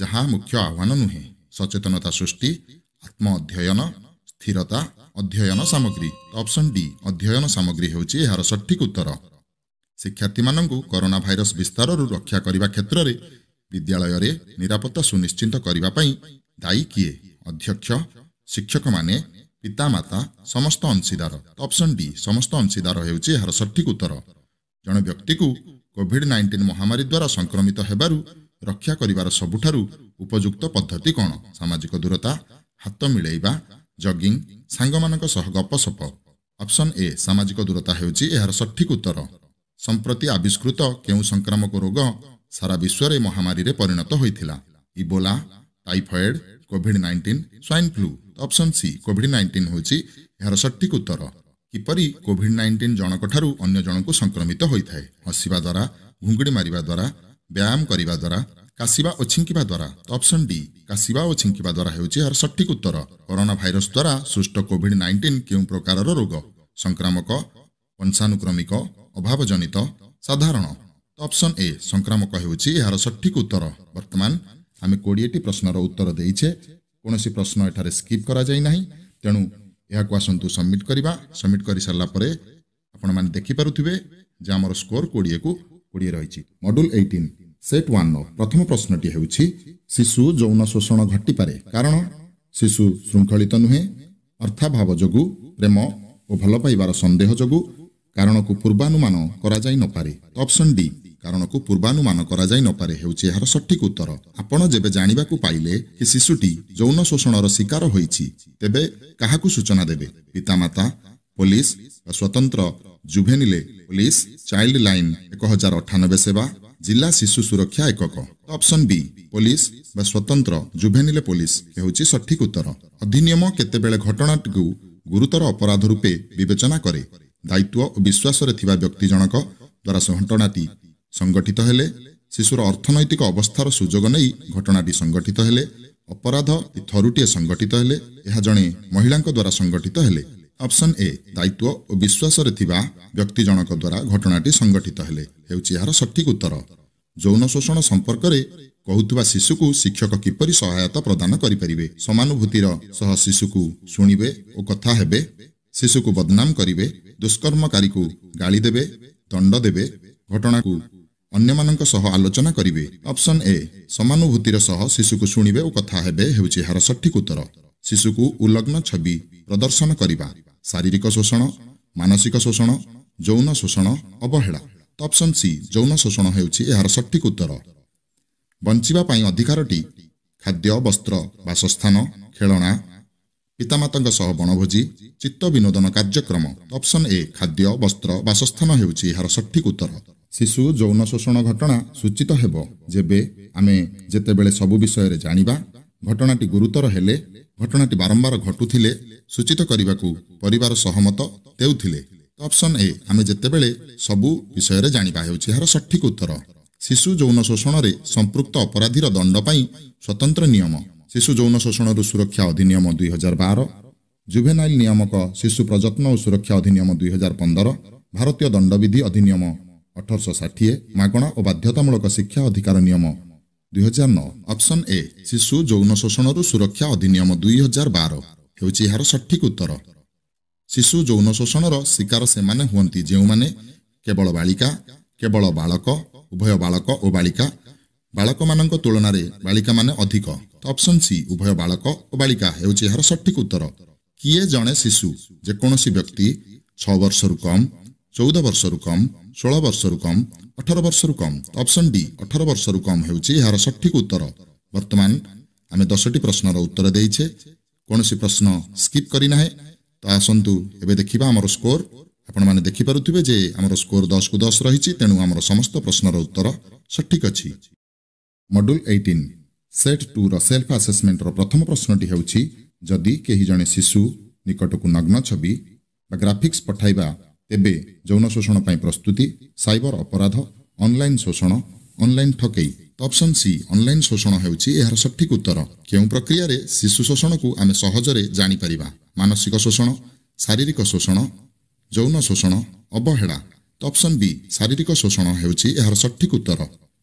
ଯାହା ମୁଖ୍ୟ ଆହ୍ୱାନ ନୁହେଁ ସଚେତନତା ସୃଷ୍ଟି ଆତ୍ମ ଅଧ୍ୟୟନ ସ୍ଥିରତା ଅଧ୍ୟୟନ ସାମଗ୍ରୀ ଅପସନ୍ ଡି ଅଧ୍ୟୟନ ସାମଗ୍ରୀ ହେଉଛି ଏହାର ସଠିକ୍ ଉତ୍ତର ଶିକ୍ଷାର୍ଥୀମାନଙ୍କୁ କରୋନା ଭାଇରସ୍ ବିସ୍ତାରରୁ ରକ୍ଷା କରିବା କ୍ଷେତ୍ରରେ ବିଦ୍ୟାଳୟରେ ନିରାପତ୍ତା ସୁନିଶ୍ଚିତ କରିବା ପାଇଁ ଦାୟୀ କିଏ ଅଧ୍ୟକ୍ଷ ଶିକ୍ଷକମାନେ ପିତାମାତା ସମସ୍ତ ଅଂଶୀଦାର ଅପସନ୍ ଡି ସମସ୍ତ ଅଂଶୀଦାର ହେଉଛି ଏହାର ସଠିକ୍ ଉତ୍ତର ଜଣେ ବ୍ୟକ୍ତିକୁ କୋଭିଡ୍ ନାଇଣ୍ଟିନ୍ ମହାମାରୀ ଦ୍ୱାରା ସଂକ୍ରମିତ ହେବାରୁ ରକ୍ଷା କରିବାର ସବୁଠାରୁ ଉପଯୁକ୍ତ ପଦ୍ଧତି କ'ଣ ସାମାଜିକ ଦୂରତା ହାତ ମିଳେଇବା ଜଗିଂ ସାଙ୍ଗମାନଙ୍କ ସହ ଗପସପ ଅପସନ୍ ଏ ସାମାଜିକ ଦୂରତା ହେଉଛି ଏହାର ସଠିକ୍ ଉତ୍ତର ସମ୍ପ୍ରତି ଆବିଷ୍କୃତ କେଉଁ ସଂକ୍ରାମକ ରୋଗ ସାରା ବିଶ୍ୱରେ ମହାମାରୀରେ ପରିଣତ ହୋଇଥିଲା Ebola typhoid COVID nineteen swine flu option C COVID nineteen ହେଉଛି ଏହାର ସଠିକ୍ ଉତ୍ତର କିପରି କୋଭିଡ୍ ନାଇଣ୍ଟିନ୍ ଜଣଙ୍କଠାରୁ ଅନ୍ୟ ଜଣଙ୍କୁ ସଂକ୍ରମିତ ହୋଇଥାଏ ହସିବା ଦ୍ୱାରା ଘୁଙ୍ଗୁଡ଼ି ମାରିବା ଦ୍ୱାରା ବ୍ୟାୟାମ କରିବା ଦ୍ୱାରା କାଶିବା ଓ ଛିଙ୍କିବା ଦ୍ୱାରା ଅପସନ୍ ଡି କାଶିବା ଓ ଛିଙ୍କିବା ଦ୍ୱାରା ହେଉଛି ଏହାର ସଠିକ୍ ଉତ୍ତର କରୋନା ଭାଇରସ୍ ଦ୍ୱାରା ସୃଷ୍ଟ କୋଭିଡ୍ ନାଇଣ୍ଟିନ୍ କେଉଁ ପ୍ରକାରର ରୋଗ ସଂକ୍ରାମକ ବଂଶାନୁକ୍ରମିକ ଜନିତ ସାଧାରଣ ତ ଅପସନ୍ ଏ ସଂକ୍ରାମକ ହେଉଛି ଏହାର ସଠିକ୍ ଉତ୍ତର ବର୍ତ୍ତମାନ ଆମେ କୋଡ଼ିଏଟି ପ୍ରଶ୍ନର ଉତ୍ତର ଦେଇଛେ କୌଣସି ପ୍ରଶ୍ନ ଏଠାରେ ସ୍କିପ୍ କରାଯାଇ ନାହିଁ ତେଣୁ ଏହାକୁ ଆସନ୍ତୁ ସବମିଟ୍ କରିବା ସବମିଟ୍ କରିସାରିଲା ପରେ ଆପଣମାନେ ଦେଖିପାରୁଥିବେ ଯେ ଆମର ସ୍କୋର କୋଡ଼ିଏକୁ କୋଡ଼ିଏ ରହିଛି ମଡ୍ୟୁଲ୍ ଏଇଟିନ୍ ସେଟ୍ ୱାନ୍ର ପ୍ରଥମ ପ୍ରଶ୍ନଟି ହେଉଛି ଶିଶୁ ଯୌନ ଶୋଷଣ ଘଟିପାରେ କାରଣ ଶିଶୁ ଶୃଙ୍ଖଳିତ ନୁହେଁ ଅର୍ଥାଭାବ ଯୋଗୁଁ ପ୍ରେମ ଓ ଭଲ ପାଇବାର ସନ୍ଦେହ ଯୋଗୁଁ କାରଣକୁ ପୂର୍ବାନୁମାନ କରାଯାଇ ନପାରେ ଅପସନ୍ ଡି କାରଣକୁ ପୂର୍ବାନୁମାନ କରାଯାଇ ନପାରେ ହେଉଛି ଏହାର ସଠିକ୍ ଉତ୍ତର ଆପଣ ଯେବେ ଜାଣିବାକୁ ପାଇଲେ କି ଶିଶୁଟି ଯୌନ ଶୋଷଣର ଶିକାର ହୋଇଛି ତେବେ କାହାକୁ ସୂଚନା ଦେବେ ପିତାମାତା ପୋଲିସ ବା ସ୍ୱତନ୍ତ୍ର ଜୁଭେନିଲେ ପୋଲିସ ଚାଇଲ୍ଡ ଲାଇନ୍ ଏକ ହଜାର ଅଠାନବେ ସେବା ଜିଲ୍ଲା ଶିଶୁ ସୁରକ୍ଷା ଏକକ ଅପସନ୍ ବି ପୋଲିସ ବା ସ୍ୱତନ୍ତ୍ର ଜୁଭେନିଲେ ପୋଲିସ ହେଉଛି ସଠିକ ଉତ୍ତର ଅଧିନିୟମ କେତେବେଳେ ଘଟଣାଟିକୁ ଗୁରୁତର ଅପରାଧ ରୂପେ ବିବେଚନା କରେ ଦାୟିତ୍ୱ ଓ ବିଶ୍ୱାସରେ ଥିବା ବ୍ୟକ୍ତି ଜଣକ ଦ୍ୱାରା ଘଟଣାଟି ସଂଗଠିତ ହେଲେ ଶିଶୁର ଅର୍ଥନୈତିକ ଅବସ୍ଥାର ସୁଯୋଗ ନେଇ ଘଟଣାଟି ସଂଗଠିତ ହେଲେ ଅପରାଧ ଥରୁଟିଏ ସଂଗଠିତ ହେଲେ ଏହା ଜଣେ ମହିଳାଙ୍କ ଦ୍ୱାରା ସଂଗଠିତ ହେଲେ ଅପସନ୍ ଏ ଦାୟିତ୍ୱ ଓ ବିଶ୍ୱାସରେ ଥିବା ବ୍ୟକ୍ତି ଜଣକ ଦ୍ୱାରା ଘଟଣାଟି ସଂଗଠିତ ହେଲେ ହେଉଛି ଏହାର ସଠିକ୍ ଉତ୍ତର ଯୌନ ଶୋଷଣ ସମ୍ପର୍କରେ କହୁଥିବା ଶିଶୁକୁ ଶିକ୍ଷକ କିପରି ସହାୟତା ପ୍ରଦାନ କରିପାରିବେ ସମାନୁଭୂତିର ସହ ଶିଶୁକୁ ଶୁଣିବେ ଓ କଥା ହେବେ ଶିଶୁକୁ ବଦନାମ କରିବେ ଦୁଷ୍କର୍ମକାରୀକୁ ଗାଳି ଦେବେ ଦଣ୍ଡ ଦେବେ ଘଟଣାକୁ ଅନ୍ୟମାନଙ୍କ ସହ ଆଲୋଚନା କରିବେ ଅପସନ୍ ଏ ସମାନୁଭୂତିର ସହ ଶିଶୁକୁ ଶୁଣିବେ ଓ କଥା ହେବେ ହେଉଛି ଏହାର ସଠିକ୍ ଉତ୍ତର ଶିଶୁକୁ ଉଲଗ୍ନ ଛବି ପ୍ରଦର୍ଶନ କରିବା ଶାରୀରିକ ଶୋଷଣ ମାନସିକ ଶୋଷଣ ଯୌନ ଶୋଷଣ ଅବହେଳା ଅପସନ୍ ସି ଯୌନ ଶୋଷଣ ହେଉଛି ଏହାର ସଠିକ୍ ଉତ୍ତର ବଞ୍ଚିବା ପାଇଁ ଅଧିକାରଟି ଖାଦ୍ୟ ବସ୍ତ୍ର ବାସସ୍ଥାନ ଖେଳଣା ପିତାମାତାଙ୍କ ସହ ବଣଭୋଜି ଚିତ୍ତ ବିନୋଦନ କାର୍ଯ୍ୟକ୍ରମ ଅପସନ୍ ଏ ଖାଦ୍ୟ ବସ୍ତ୍ର ବାସସ୍ଥାନ ହେଉଛି ଏହାର ସଠିକ୍ ଉତ୍ତର ଶିଶୁ ଯୌନ ଶୋଷଣ ଘଟଣା ସୂଚିତ ହେବ ଯେବେ ଆମେ ଯେତେବେଳେ ସବୁ ବିଷୟରେ ଜାଣିବା ଘଟଣାଟି ଗୁରୁତର ହେଲେ ଘଟଣାଟି ବାରମ୍ବାର ଘଟୁଥିଲେ ସୂଚିତ କରିବାକୁ ପରିବାର ସହମତ ଦେଉଥିଲେ অপশন এ আমি জেতেবেলে সব বিষয়রে জানি পাউছি ইহার সঠিক উত্তর শিশু যৌন শোষণরে সম্পৃক্ত অপরাধির দণ্ড পই স্বতন্ত্র নিয়ম শিশু যৌন শোষণর সুরক্ষা অধিনিয়ম 2012 জুভেনাইল নিয়মক শিশু প্রজত্ন ও সুরক্ষা অধিনিয়ম 2015 ভারতীয় দণ্ডবিধি অধিনিয়ম 1860 এ মাগনা ও বাধ্যতামূলক শিক্ষা অধিকার নিয়ম 2009 অপশন এ শিশু যৌন শোষণর সুরক্ষা অধিনিয়ম 2012 হইছি ইহার সঠিক উত্তর ଶିଶୁ ଯୌନ ଶୋଷଣର ଶିକାର ସେମାନେ ହୁଅନ୍ତି ଯେଉଁମାନେ କେବଳ ବାଳିକା କେବଳ ବାଳକ ଉଭୟ ବାଳକ ଓ ବାଳିକା ବାଳକମାନଙ୍କ ତୁଳନାରେ ବାଳିକାମାନେ ଅଧିକ ଅପସନ୍ ସି ଉଭୟ ବାଳକ ଓ ବାଳିକା ହେଉଛି ଏହାର ସଠିକ ଉତ୍ତର କିଏ ଜଣେ ଶିଶୁ ଯେକୌଣସି ବ୍ୟକ୍ତି ଛଅ ବର୍ଷରୁ କମ୍ ଚଉଦ ବର୍ଷରୁ କମ୍ ଷୋହଳ ବର୍ଷରୁ କମ୍ ଅଠର ବର୍ଷରୁ କମ୍ ଅପସନ୍ ଡି ଅଠର ବର୍ଷରୁ କମ୍ ହେଉଛି ଏହାର ସଠିକ ଉତ୍ତର ବର୍ତ୍ତମାନ ଆମେ ଦଶଟି ପ୍ରଶ୍ନର ଉତ୍ତର ଦେଇଛେ କୌଣସି ପ୍ରଶ୍ନ ସ୍କିପ୍ କରିନାହିଁ ଆସନ୍ତୁ ଏବେ ଦେଖିବା ଆମର ସ୍କୋର ଆପଣମାନେ ଦେଖିପାରୁଥିବେ ଯେ ଆମର ସ୍କୋର ଦଶକୁ ଦଶ ରହିଛି ତେଣୁ ଆମର ସମସ୍ତ ପ୍ରଶ୍ନର ଉତ୍ତର ସଠିକ୍ ଅଛି ମଡ୍ୟୁଲ୍ ଏଇଟିନ୍ ସେଟ୍ ଟୁ ର ସେଲ୍ଫ ଆସେସମେଣ୍ଟର ପ୍ରଥମ ପ୍ରଶ୍ନଟି ହେଉଛି ଯଦି କେହି ଜଣେ ଶିଶୁ ନିକଟକୁ ନଗ୍ନ ଛବି ବା ଗ୍ରାଫିକ୍ସ ପଠାଇବା ତେବେ ଯୌନ ଶୋଷଣ ପାଇଁ ପ୍ରସ୍ତୁତି ସାଇବର ଅପରାଧ ଅନ୍ଲାଇନ୍ ଶୋଷଣ ଅନଲାଇନ୍ ଠକେଇ ତ ଅପସନ୍ ସି ଅନ୍ଲାଇନ୍ ଶୋଷଣ ହେଉଛି ଏହାର ସଠିକ୍ ଉତ୍ତର କେଉଁ ପ୍ରକ୍ରିୟାରେ ଶିଶୁ ଶୋଷଣକୁ ଆମେ ସହଜରେ ଜାଣିପାରିବା ମାନସିକ ଶୋଷଣ ଶାରୀରିକ ଶୋଷଣ ଯୌନ ଶୋଷଣ ଅବହେଳା ତ ଅପସନ୍ ବି ଶାରୀରିକ ଶୋଷଣ ହେଉଛି ଏହାର ସଠିକ୍ ଉତ୍ତର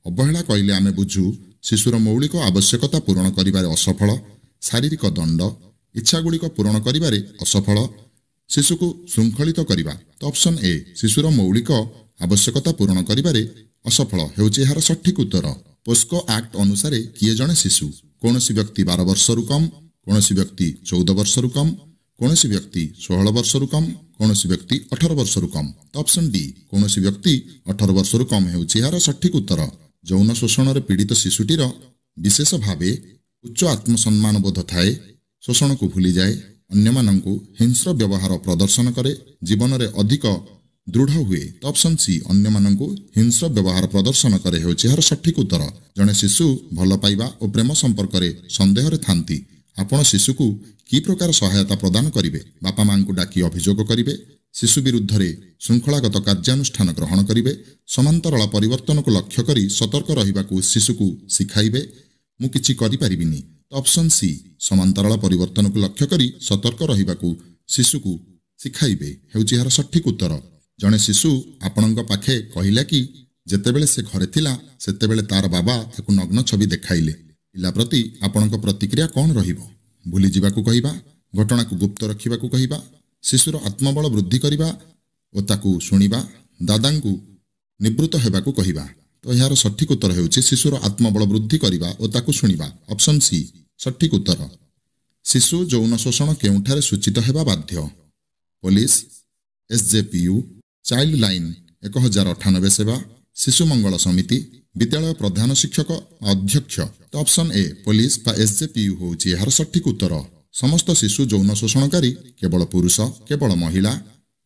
ଅବହେଳା କହିଲେ ଆମେ ବୁଝୁ ଶିଶୁର ମୌଳିକ ଆବଶ୍ୟକତା ପୂରଣ କରିବାରେ ଅସଫଳ ଶାରୀରିକ ଦଣ୍ଡ ଇଚ୍ଛାଗୁଡ଼ିକ ପୂରଣ କରିବାରେ ଅସଫଳ ଶିଶୁକୁ ଶୃଙ୍ଖଳିତ କରିବା ତ ଅପସନ୍ ଏ ଶିଶୁର ମୌଳିକ ଆବଶ୍ୟକତା ପୂରଣ କରିବାରେ ଅସଫଳ ହେଉଛି ଏହାର ସଠିକ୍ ଉତ୍ତର ପୋସ୍କୋ ଆକ୍ଟ ଅନୁସାରେ କିଏ ଜଣେ ଶିଶୁ କୌଣସି ବ୍ୟକ୍ତି ବାର ବର୍ଷରୁ କମ୍ କୌଣସି ବ୍ୟକ୍ତି ଚଉଦ ବର୍ଷରୁ କମ୍ কোনসি ব্যক্তি 16 বছরৰ কম কোনসি ব্যক্তি 18 বছরৰ কম অপচন ডি কোনসি ব্যক্তি 18 বছরৰ কম হৈউচি ইয়াৰ সঠিক উত্তৰ জৌন শোষণৰ পীড়িত শিশুটিৰ বিশেষভাৱে উচ্চ আত্মসন্মানবোধ থায় শোষণক ভুলি যায় অন্য মানকুক হিংস্ৰ ব্যৱহাৰ প্ৰদৰ্শন কৰে জীৱনৰ অধিক দৃঢ় হৈ অপচন সি অন্য মানকুক হিংস্ৰ ব্যৱহাৰ প্ৰদৰ্শন কৰে হৈউচি ইয়াৰ সঠিক উত্তৰ জনে শিশু ভাল পাইবা আৰু প্ৰেম সম্পৰ্কৰে সন্দেহৰ থানতি ଆପଣ ଶିଶୁକୁ କି ପ୍ରକାର ସହାୟତା ପ୍ରଦାନ କରିବେ ବାପା ମାଙ୍କୁ ଡାକି ଅଭିଯୋଗ କରିବେ ଶିଶୁ ବିରୁଦ୍ଧରେ ଶୃଙ୍ଖଳାଗତ କାର୍ଯ୍ୟାନୁଷ୍ଠାନ ଗ୍ରହଣ କରିବେ ସମାନ୍ତରଳ ପରିବର୍ତ୍ତନକୁ ଲକ୍ଷ୍ୟ କରି ସତର୍କ ରହିବାକୁ ଶିଶୁକୁ ଶିଖାଇବେ ମୁଁ କିଛି କରିପାରିବିନି ଅପସନ୍ ସି ସମାନ୍ତରଳ ପରିବର୍ତ୍ତନକୁ ଲକ୍ଷ୍ୟ କରି ସତର୍କ ରହିବାକୁ ଶିଶୁକୁ ଶିଖାଇବେ ହେଉଛି ଏହାର ସଠିକ୍ ଉତ୍ତର ଜଣେ ଶିଶୁ ଆପଣଙ୍କ ପାଖେ କହିଲା କି ଯେତେବେଳେ ସେ ଘରେ ଥିଲା ସେତେବେଳେ ତାର ବାବା ତାକୁ ନଗ୍ନ ଛବି ଦେଖାଇଲେ ପିଲା ପ୍ରତି ଆପଣଙ୍କ ପ୍ରତିକ୍ରିୟା କ'ଣ ରହିବ ଭୁଲିଯିବାକୁ କହିବା ଘଟଣାକୁ ଗୁପ୍ତ ରଖିବାକୁ କହିବା ଶିଶୁର ଆତ୍ମବଳ ବୃଦ୍ଧି କରିବା ଓ ତାକୁ ଶୁଣିବା ଦାଦାଙ୍କୁ ନିବୃତ୍ତ ହେବାକୁ କହିବା ତ ଏହାର ସଠିକ୍ ଉତ୍ତର ହେଉଛି ଶିଶୁର ଆତ୍ମବଳ ବୃଦ୍ଧି କରିବା ଓ ତାକୁ ଶୁଣିବା ଅପସନ୍ ସି ସଠିକ ଉତ୍ତର ଶିଶୁ ଯୌନ ଶୋଷଣ କେଉଁଠାରେ ସୂଚିତ ହେବା ବାଧ୍ୟ ପୋଲିସ ଏସ୍ଜେପିୟୁ ଚାଇଲ୍ଡ ଲାଇନ୍ ଏକ ହଜାର ଅଠାନବେ ସେବା ଶିଶୁ ମଙ୍ଗଳ ସମିତି ବିଦ୍ୟାଳୟ ପ୍ରଧାନ ଶିକ୍ଷକ ଅଧ୍ୟକ୍ଷ ତ ଅପସନ୍ ଏ ପୋଲିସ ବା ଏସ୍ଜେପିୟୁ ହେଉଛି ଏହାର ସଠିକ୍ ଉତ୍ତର ସମସ୍ତ ଶିଶୁ ଯୌନ ଶୋଷଣକାରୀ କେବଳ ପୁରୁଷ କେବଳ ମହିଳା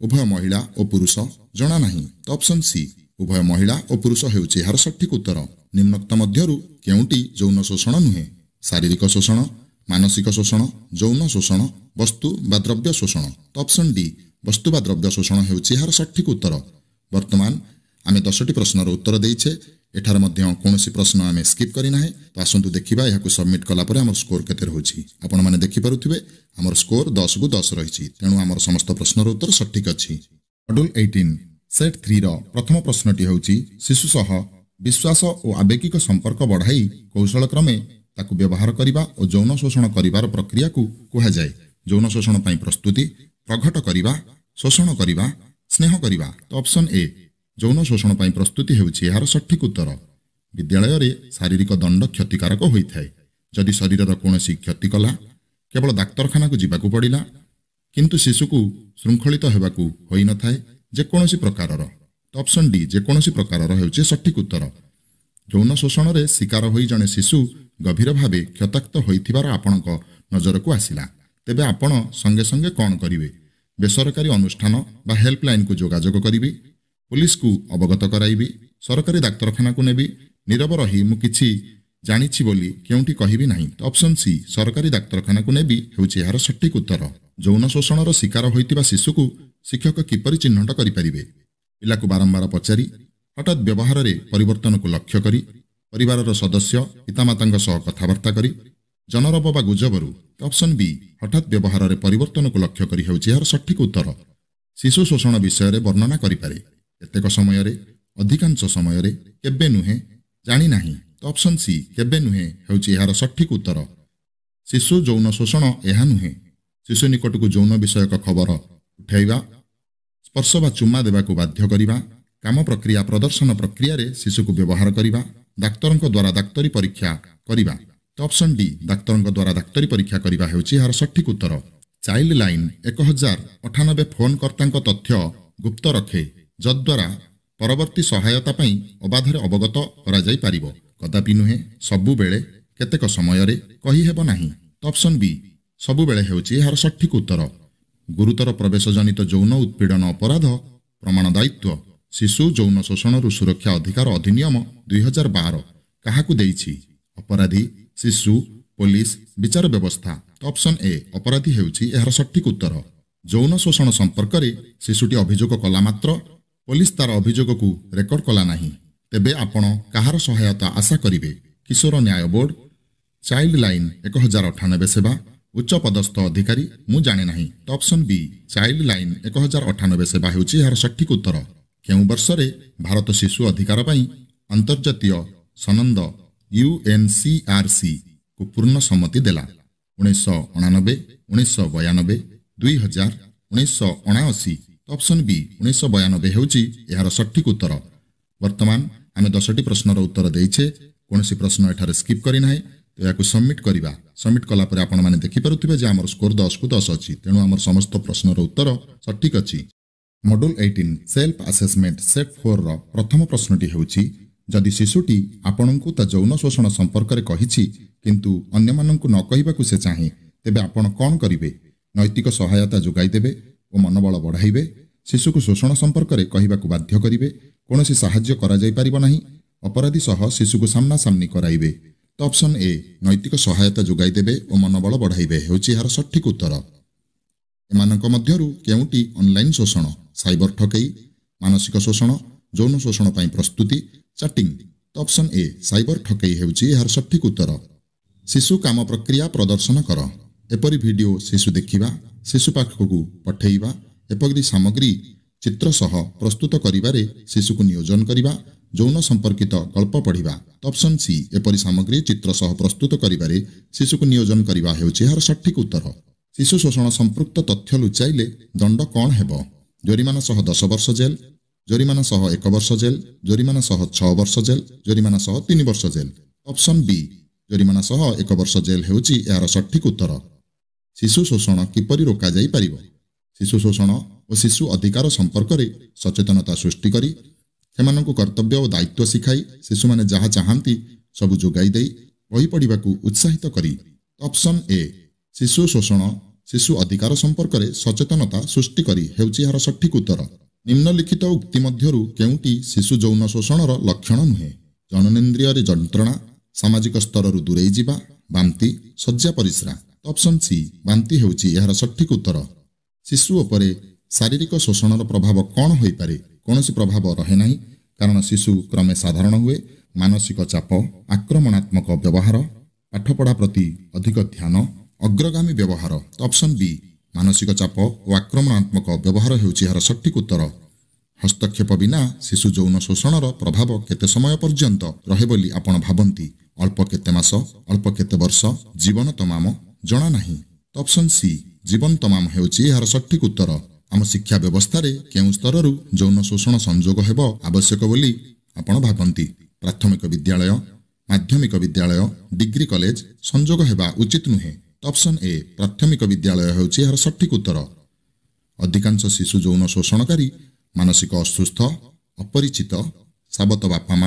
ଉଭୟ ମହିଳା ଓ ପୁରୁଷ ଜଣା ନାହିଁ ତ ଅପସନ୍ ସି ଉଭୟ ମହିଳା ଓ ପୁରୁଷ ହେଉଛି ଏହାର ସଠିକ୍ ଉତ୍ତର ନିମ୍ନୋକ୍ତ ମଧ୍ୟରୁ କେଉଁଟି ଯୌନ ଶୋଷଣ ନୁହେଁ ଶାରୀରିକ ଶୋଷଣ ମାନସିକ ଶୋଷଣ ଯୌନ ଶୋଷଣ ବସ୍ତୁ ବା ଦ୍ରବ୍ୟ ଶୋଷଣ ତ ଅପସନ୍ ଡି ବସ୍ତୁ ବା ଦ୍ରବ୍ୟ ଶୋଷଣ ହେଉଛି ଏହାର ସଠିକ୍ ଉତ୍ତର ବର୍ତ୍ତମାନ ଆମେ ଦଶଟି ପ୍ରଶ୍ନର ଉତ୍ତର ଦେଇଛେ ଏଠାରେ ମଧ୍ୟ କୌଣସି ପ୍ରଶ୍ନ ଆମେ ସ୍କିପ୍ କରିନାହିଁ ତ ଆସନ୍ତୁ ଦେଖିବା ଏହାକୁ ସବମିଟ୍ କଲା ପରେ ଆମର ସ୍କୋର କେତେ ରହୁଛି ଆପଣମାନେ ଦେଖିପାରୁଥିବେ ଆମର ସ୍କୋର ଦଶକୁ ଦଶ ରହିଛି ତେଣୁ ଆମର ସମସ୍ତ ପ୍ରଶ୍ନର ଉତ୍ତର ସଠିକ୍ ଅଛି ମଡ୍ୟୁଲ୍ ଏଇଟିନ୍ ସେଟ୍ ଥ୍ରୀର ପ୍ରଥମ ପ୍ରଶ୍ନଟି ହେଉଛି ଶିଶୁ ସହ ବିଶ୍ୱାସ ଓ ଆବେଗିକ ସମ୍ପର୍କ ବଢ଼ାଇ କୌଶଳ କ୍ରମେ ତାକୁ ବ୍ୟବହାର କରିବା ଓ ଯୌନ ଶୋଷଣ କରିବାର ପ୍ରକ୍ରିୟାକୁ କୁହାଯାଏ ଯୌନ ଶୋଷଣ ପାଇଁ ପ୍ରସ୍ତୁତି ପ୍ରଘଟ କରିବା ଶୋଷଣ କରିବା ସ୍ନେହ କରିବା ତ ଅପସନ୍ ଏ ଯୌନ ଶୋଷଣ ପାଇଁ ପ୍ରସ୍ତୁତି ହେଉଛି ଏହାର ସଠିକ୍ ଉତ୍ତର ବିଦ୍ୟାଳୟରେ ଶାରୀରିକ ଦଣ୍ଡ କ୍ଷତିକାରକ ହୋଇଥାଏ ଯଦି ଶରୀରର କୌଣସି କ୍ଷତି କଲା କେବଳ ଡାକ୍ତରଖାନାକୁ ଯିବାକୁ ପଡ଼ିଲା କିନ୍ତୁ ଶିଶୁକୁ ଶୃଙ୍ଖଳିତ ହେବାକୁ ହୋଇନଥାଏ ଯେକୌଣସି ପ୍ରକାରର ତ ଅପସନ୍ ଡି ଯେକୌଣସି ପ୍ରକାରର ହେଉଛି ସଠିକ୍ ଉତ୍ତର ଯୌନ ଶୋଷଣରେ ଶିକାର ହୋଇ ଜଣେ ଶିଶୁ ଗଭୀର ଭାବେ କ୍ଷତାକ୍ତ ହୋଇଥିବାର ଆପଣଙ୍କ ନଜରକୁ ଆସିଲା ତେବେ ଆପଣ ସଙ୍ଗେ ସଙ୍ଗେ କ'ଣ କରିବେ ବେସରକାରୀ ଅନୁଷ୍ଠାନ ବା ହେଲ୍ପଲାଇନ୍କୁ ଯୋଗାଯୋଗ କରିବେ ପୋଲିସକୁ ଅବଗତ କରାଇବି ସରକାରୀ ଡାକ୍ତରଖାନାକୁ ନେବି ନିରବ ରହି ମୁଁ କିଛି ଜାଣିଛି ବୋଲି କେଉଁଠି କହିବି ନାହିଁ ତ ଅପସନ୍ ସି ସରକାରୀ ଡାକ୍ତରଖାନାକୁ ନେବି ହେଉଛି ଏହାର ସଠିକ୍ ଉତ୍ତର ଯୌନ ଶୋଷଣର ଶିକାର ହୋଇଥିବା ଶିଶୁକୁ ଶିକ୍ଷକ କିପରି ଚିହ୍ନଟ କରିପାରିବେ ପିଲାକୁ ବାରମ୍ବାର ପଚାରି ହଠାତ୍ ବ୍ୟବହାରରେ ପରିବର୍ତ୍ତନକୁ ଲକ୍ଷ୍ୟ କରି ପରିବାରର ସଦସ୍ୟ ପିତାମାତାଙ୍କ ସହ କଥାବାର୍ତ୍ତା କରି ଜନରବ ବା ଗୁଜବରୁ ଅପସନ୍ ବି ହଠାତ୍ ବ୍ୟବହାରରେ ପରିବର୍ତ୍ତନକୁ ଲକ୍ଷ୍ୟ କରି ହେଉଛି ଏହାର ସଠିକ୍ ଉତ୍ତର ଶିଶୁ ଶୋଷଣ ବିଷୟରେ ବର୍ଣ୍ଣନା କରିପାରେ କେତେକ ସମୟରେ ଅଧିକାଂଶ ସମୟରେ କେବେ ନୁହେଁ ଜାଣିନାହିଁ ତ ଅପସନ୍ ସି କେବେ ନୁହେଁ ହେଉଛି ଏହାର ସଠିକ୍ ଉତ୍ତର ଶିଶୁ ଯୌନ ଶୋଷଣ ଏହା ନୁହେଁ ଶିଶୁ ନିକଟକୁ ଯୌନ ବିଷୟକ ଖବର ଉଠାଇବା ସ୍ପର୍ଶ ବା ଚୁମା ଦେବାକୁ ବାଧ୍ୟ କରିବା କାମ ପ୍ରକ୍ରିୟା ପ୍ରଦର୍ଶନ ପ୍ରକ୍ରିୟାରେ ଶିଶୁକୁ ବ୍ୟବହାର କରିବା ଡାକ୍ତରଙ୍କ ଦ୍ୱାରା ଡାକ୍ତରୀ ପରୀକ୍ଷା କରିବା ତ ଅପସନ୍ ଡି ଡାକ୍ତରଙ୍କ ଦ୍ୱାରା ଡାକ୍ତରୀ ପରୀକ୍ଷା କରିବା ହେଉଛି ଏହାର ସଠିକ୍ ଉତ୍ତର ଚାଇଲ୍ଡ ଲାଇନ୍ ଏକ ହଜାର ଅଠାନବେ ଫୋନ୍ କର୍ତ୍ତାଙ୍କ ତଥ୍ୟ ଗୁପ୍ତ ରଖେ ଯଦ୍ୱାରା ପରବର୍ତ୍ତୀ ସହାୟତା ପାଇଁ ଅବାଧରେ ଅବଗତ କରାଯାଇପାରିବ କଦାପି ନୁହେଁ ସବୁବେଳେ କେତେକ ସମୟରେ କହିହେବ ନାହିଁ ଅପ୍ସନ୍ ବି ସବୁବେଳେ ହେଉଛି ଏହାର ସଠିକ୍ ଉତ୍ତର ଗୁରୁତର ପ୍ରବେଶ ଜନିତ ଯୌନ ଉତ୍ପୀଡ଼ନ ଅପରାଧ ପ୍ରମାଣ ଦାୟିତ୍ୱ ଶିଶୁ ଯୌନ ଶୋଷଣରୁ ସୁରକ୍ଷା ଅଧିକାର ଅଧିନିୟମ ଦୁଇହଜାର ବାର କାହାକୁ ଦେଇଛି ଅପରାଧୀ ଶିଶୁ ପୋଲିସ ବିଚାର ବ୍ୟବସ୍ଥା ଅପ୍ସନ୍ ଏ ଅପରାଧୀ ହେଉଛି ଏହାର ସଠିକ୍ ଉତ୍ତର ଯୌନ ଶୋଷଣ ସମ୍ପର୍କରେ ଶିଶୁଟି ଅଭିଯୋଗ କଲା ମାତ୍ର ପୋଲିସ ତାର ଅଭିଯୋଗକୁ ରେକର୍ଡ କଲା ନାହିଁ ତେବେ ଆପଣ କାହାର ସହାୟତା ଆଶା କରିବେ କିଶୋର ନ୍ୟାୟ ବୋର୍ଡ ଚାଇଲ୍ଡ ଲାଇନ୍ ଏକ ହଜାର ଅଠାନବେ ସେବା ଉଚ୍ଚ ପଦସ୍ଥ ଅଧିକାରୀ ମୁଁ ଜାଣେ ନାହିଁ ଅପ୍ସନ୍ ବି ଚାଇଲ୍ଡ ଲାଇନ୍ ଏକ ହଜାର ଅଠାନବେ ସେବା ହେଉଛି ଏହାର ସଠିକ୍ ଉତ୍ତର କେଉଁ ବର୍ଷରେ ଭାରତ ଶିଶୁ ଅଧିକାର ପାଇଁ ଅନ୍ତର୍ଜାତୀୟ ସନନ୍ଦ ଆର୍ ୟୁଏନ୍ସିଆର୍ସିକୁ ପୂର୍ଣ୍ଣ ସମ୍ମତି ଦେଲା ଉଣେଇଶହ ଅଣାନବେ ଉଣେଇଶହ ବୟାନବେ ଦୁଇ ହଜାର ଉଣେଇଶହ ଅଣାଅଶୀ ଅପସନ୍ ବି ଉଣେଇଶହ ବୟାନବେ ହେଉଛି ଏହାର ସଠିକ୍ ଉତ୍ତର ବର୍ତ୍ତମାନ ଆମେ ଦଶଟି ପ୍ରଶ୍ନର ଉତ୍ତର ଦେଇଛେ କୌଣସି ପ୍ରଶ୍ନ ଏଠାରେ ସ୍କିପ୍ କରିନାହିଁ ତ ଏହାକୁ ସବମିଟ୍ କରିବା ସବମିଟ୍ କଲା ପରେ ଆପଣମାନେ ଦେଖିପାରୁଥିବେ ଯେ ଆମର ସ୍କୋର ଦଶକୁ ଦଶ ଅଛି ତେଣୁ ଆମର ସମସ୍ତ ପ୍ରଶ୍ନର ଉତ୍ତର ସଠିକ୍ ଅଛି module eighteen self assessment set ଫୋର୍ର ପ୍ରଥମ ପ୍ରଶ୍ନଟି ହେଉଛି ଯଦି ଶିଶୁଟି ଆପଣଙ୍କୁ ତା ଯୌନ ଶୋଷଣ ସମ୍ପର୍କରେ କହିଛି କିନ୍ତୁ ଅନ୍ୟମାନଙ୍କୁ ନ କହିବାକୁ ସେ ଚାହେଁ ତେବେ ଆପଣ କ'ଣ କରିବେ ନୈତିକ ସହାୟତା ଯୋଗାଇଦେବେ ଓ ମନୋବଳ ବଢ଼ାଇବେ ଶିଶୁକୁ ଶୋଷଣ ସମ୍ପର୍କରେ କହିବାକୁ ବାଧ୍ୟ କରିବେ କୌଣସି ସାହାଯ୍ୟ କରାଯାଇପାରିବ ନାହିଁ ଅପରାଧୀ ସହ ଶିଶୁକୁ ସାମ୍ନା ସାମ୍ନି କରାଇବେ ତ ଅପସନ୍ ଏ ନୈତିକ ସହାୟତା ଯୋଗାଇ ଦେବେ ଓ ମନୋବଳ ବଢ଼ାଇବେ ହେଉଛି ଏହାର ସଠିକ୍ ଉତ୍ତର ଏମାନଙ୍କ ମଧ୍ୟରୁ କେଉଁଟି ଅନଲାଇନ୍ ଶୋଷଣ ସାଇବର ଠକେଇ ମାନସିକ ଶୋଷଣ ଯୌନ ଶୋଷଣ ପାଇଁ ପ୍ରସ୍ତୁତି ଚାଟିଂ ତ ଅପସନ୍ ଏ ସାଇବର ଠକେଇ ହେଉଛି ଏହାର ସଠିକ୍ ଉତ୍ତର ଶିଶୁ କାମ ପ୍ରକ୍ରିୟା ପ୍ରଦର୍ଶନ କର ଏପରି ଭିଡ଼ିଓ ଶିଶୁ ଦେଖିବା ଶିଶୁ ପାଖକୁ ପଠାଇବା ଏପରି ସାମଗ୍ରୀ ଚିତ୍ର ସହ ପ୍ରସ୍ତୁତ କରିବାରେ ଶିଶୁକୁ ନିୟୋଜନ କରିବା ଯୌନ ସମ୍ପର୍କିତ ଗଳ୍ପ ପଢ଼ିବା ଅପସନ୍ ସି ଏପରି ସାମଗ୍ରୀ ଚିତ୍ର ସହ ପ୍ରସ୍ତୁତ କରିବାରେ ଶିଶୁକୁ ନିୟୋଜନ କରିବା ହେଉଛି ଏହାର ସଠିକ୍ ଉତ୍ତର ଶିଶୁ ଶୋଷଣ ସମ୍ପୃକ୍ତ ତଥ୍ୟ ଲୁଚାଇଲେ ଦଣ୍ଡ କ'ଣ ହେବ ଜୋରିମାନା ସହ ଦଶ ବର୍ଷ ଜେଲ୍ ଜୋରିମାନା ସହ ଏକ ବର୍ଷ ଜେଲ୍ ଜୋରିମାନା ସହ ଛଅ ବର୍ଷ ଜେଲ୍ ଜୋରିମାନା ସହ ତିନି ବର୍ଷ ଜେଲ୍ ଅପସନ୍ ବି ଜୋରିମାନା ସହ ଏକ ବର୍ଷ ଜେଲ୍ ହେଉଛି ଏହାର ସଠିକ୍ ଉତ୍ତର ଶିଶୁ ଶୋଷଣ କିପରି ରୋକାଯାଇପାରିବ ଶିଶୁ ଶୋଷଣ ଓ ଶିଶୁ ଅଧିକାର ସମ୍ପର୍କରେ ସଚେତନତା ସୃଷ୍ଟି କରି ସେମାନଙ୍କୁ କର୍ତ୍ତବ୍ୟ ଓ ଦାୟିତ୍ୱ ଶିଖାଇ ଶିଶୁମାନେ ଯାହା ଚାହାନ୍ତି ସବୁ ଯୋଗାଇ ଦେଇ ବହି ପଢ଼ିବାକୁ ଉତ୍ସାହିତ କରି ଅପସନ୍ ଏ ଶିଶୁ ଶୋଷଣ ଶିଶୁ ଅଧିକାର ସମ୍ପର୍କରେ ସଚେତନତା ସୃଷ୍ଟି କରି ହେଉଛି ଏହାର ସଠିକ୍ ଉତ୍ତର ନିମ୍ନଲିଖିତ ଉକ୍ତି ମଧ୍ୟରୁ କେଉଁଟି ଶିଶୁ ଯୌନ ଶୋଷଣର ଲକ୍ଷଣ ନୁହେଁ ଜନନେନ୍ଦ୍ରିୟରେ ଯନ୍ତ୍ରଣା ସାମାଜିକ ସ୍ତରରୁ ଦୂରେଇ ଯିବା ବାନ୍ତି ଶଯ୍ୟା ପରିସ୍ରା ଅପସନ୍ ସି ବାନ୍ତି ହେଉଛି ଏହାର ସଠିକ୍ ଉତ୍ତର ଶିଶୁ ଉପରେ ଶାରୀରିକ ଶୋଷଣର ପ୍ରଭାବ କ'ଣ ହୋଇପାରେ କୌଣସି ପ୍ରଭାବ ରହେ ନାହିଁ କାରଣ ଶିଶୁ କ୍ରମେ ସାଧାରଣ ହୁଏ ମାନସିକ ଚାପ ଆକ୍ରମଣାତ୍ମକ ବ୍ୟବହାର ପାଠପଢ଼ା ପ୍ରତି ଅଧିକ ଧ୍ୟାନ ଅଗ୍ରଗାମୀ ବ୍ୟବହାର ଅପସନ୍ ବି ମାନସିକ ଚାପ ଓ ଆକ୍ରମଣାତ୍ମକ ବ୍ୟବହାର ହେଉଛି ଏହାର ସଠିକ୍ ଉତ୍ତର ହସ୍ତକ୍ଷେପ ବିନା ଶିଶୁ ଯୌନ ଶୋଷଣର ପ୍ରଭାବ କେତେ ସମୟ ପର୍ଯ୍ୟନ୍ତ ରହେ ବୋଲି ଆପଣ ଭାବନ୍ତି ଅଳ୍ପ କେତେ ମାସ ଅଳ୍ପ କେତେ ବର୍ଷ ଜୀବନ ତମାମ जाना अप्सन सी जीवन तम हेर् सठिक उत्तर आम शिक्षा व्यवस्था व्यवस्थे जौन शोषण संयोग हे आवश्यक बोली भावी प्राथमिक विद्यालय माध्यमिक विद्यालय डिग्री कलेज संजोग हेर्चित नहेँ अपसन ए प्राथमिक विद्यालय सठिक उत्तर अधिकांश शिशु जौन शोषणकारी मानसिक असुस्थ अपरिचित सबत बापाम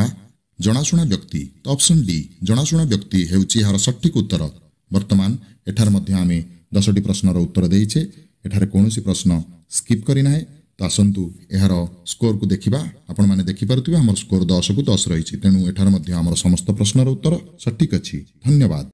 जनाशुणा व्यक्ति त अप्सन डि जनाशुना व्यक्ति हेर्छ सठिक उत्तर बर्तमान ଏଠାରେ ମଧ୍ୟ ଆମେ ଦଶଟି ପ୍ରଶ୍ନର ଉତ୍ତର ଦେଇଛେ ଏଠାରେ କୌଣସି ପ୍ରଶ୍ନ ସ୍କିପ୍ କରିନାହିଁ ତ ଆସନ୍ତୁ ଏହାର ସ୍କୋରକୁ ଦେଖିବା ଆପଣମାନେ ଦେଖିପାରୁଥିବେ ଆମର ସ୍କୋର ଦଶକୁ ଦଶ ରହିଛି ତେଣୁ ଏଠାରେ ମଧ୍ୟ ଆମର ସମସ୍ତ ପ୍ରଶ୍ନର ଉତ୍ତର ସଠିକ୍ ଅଛି ଧନ୍ୟବାଦ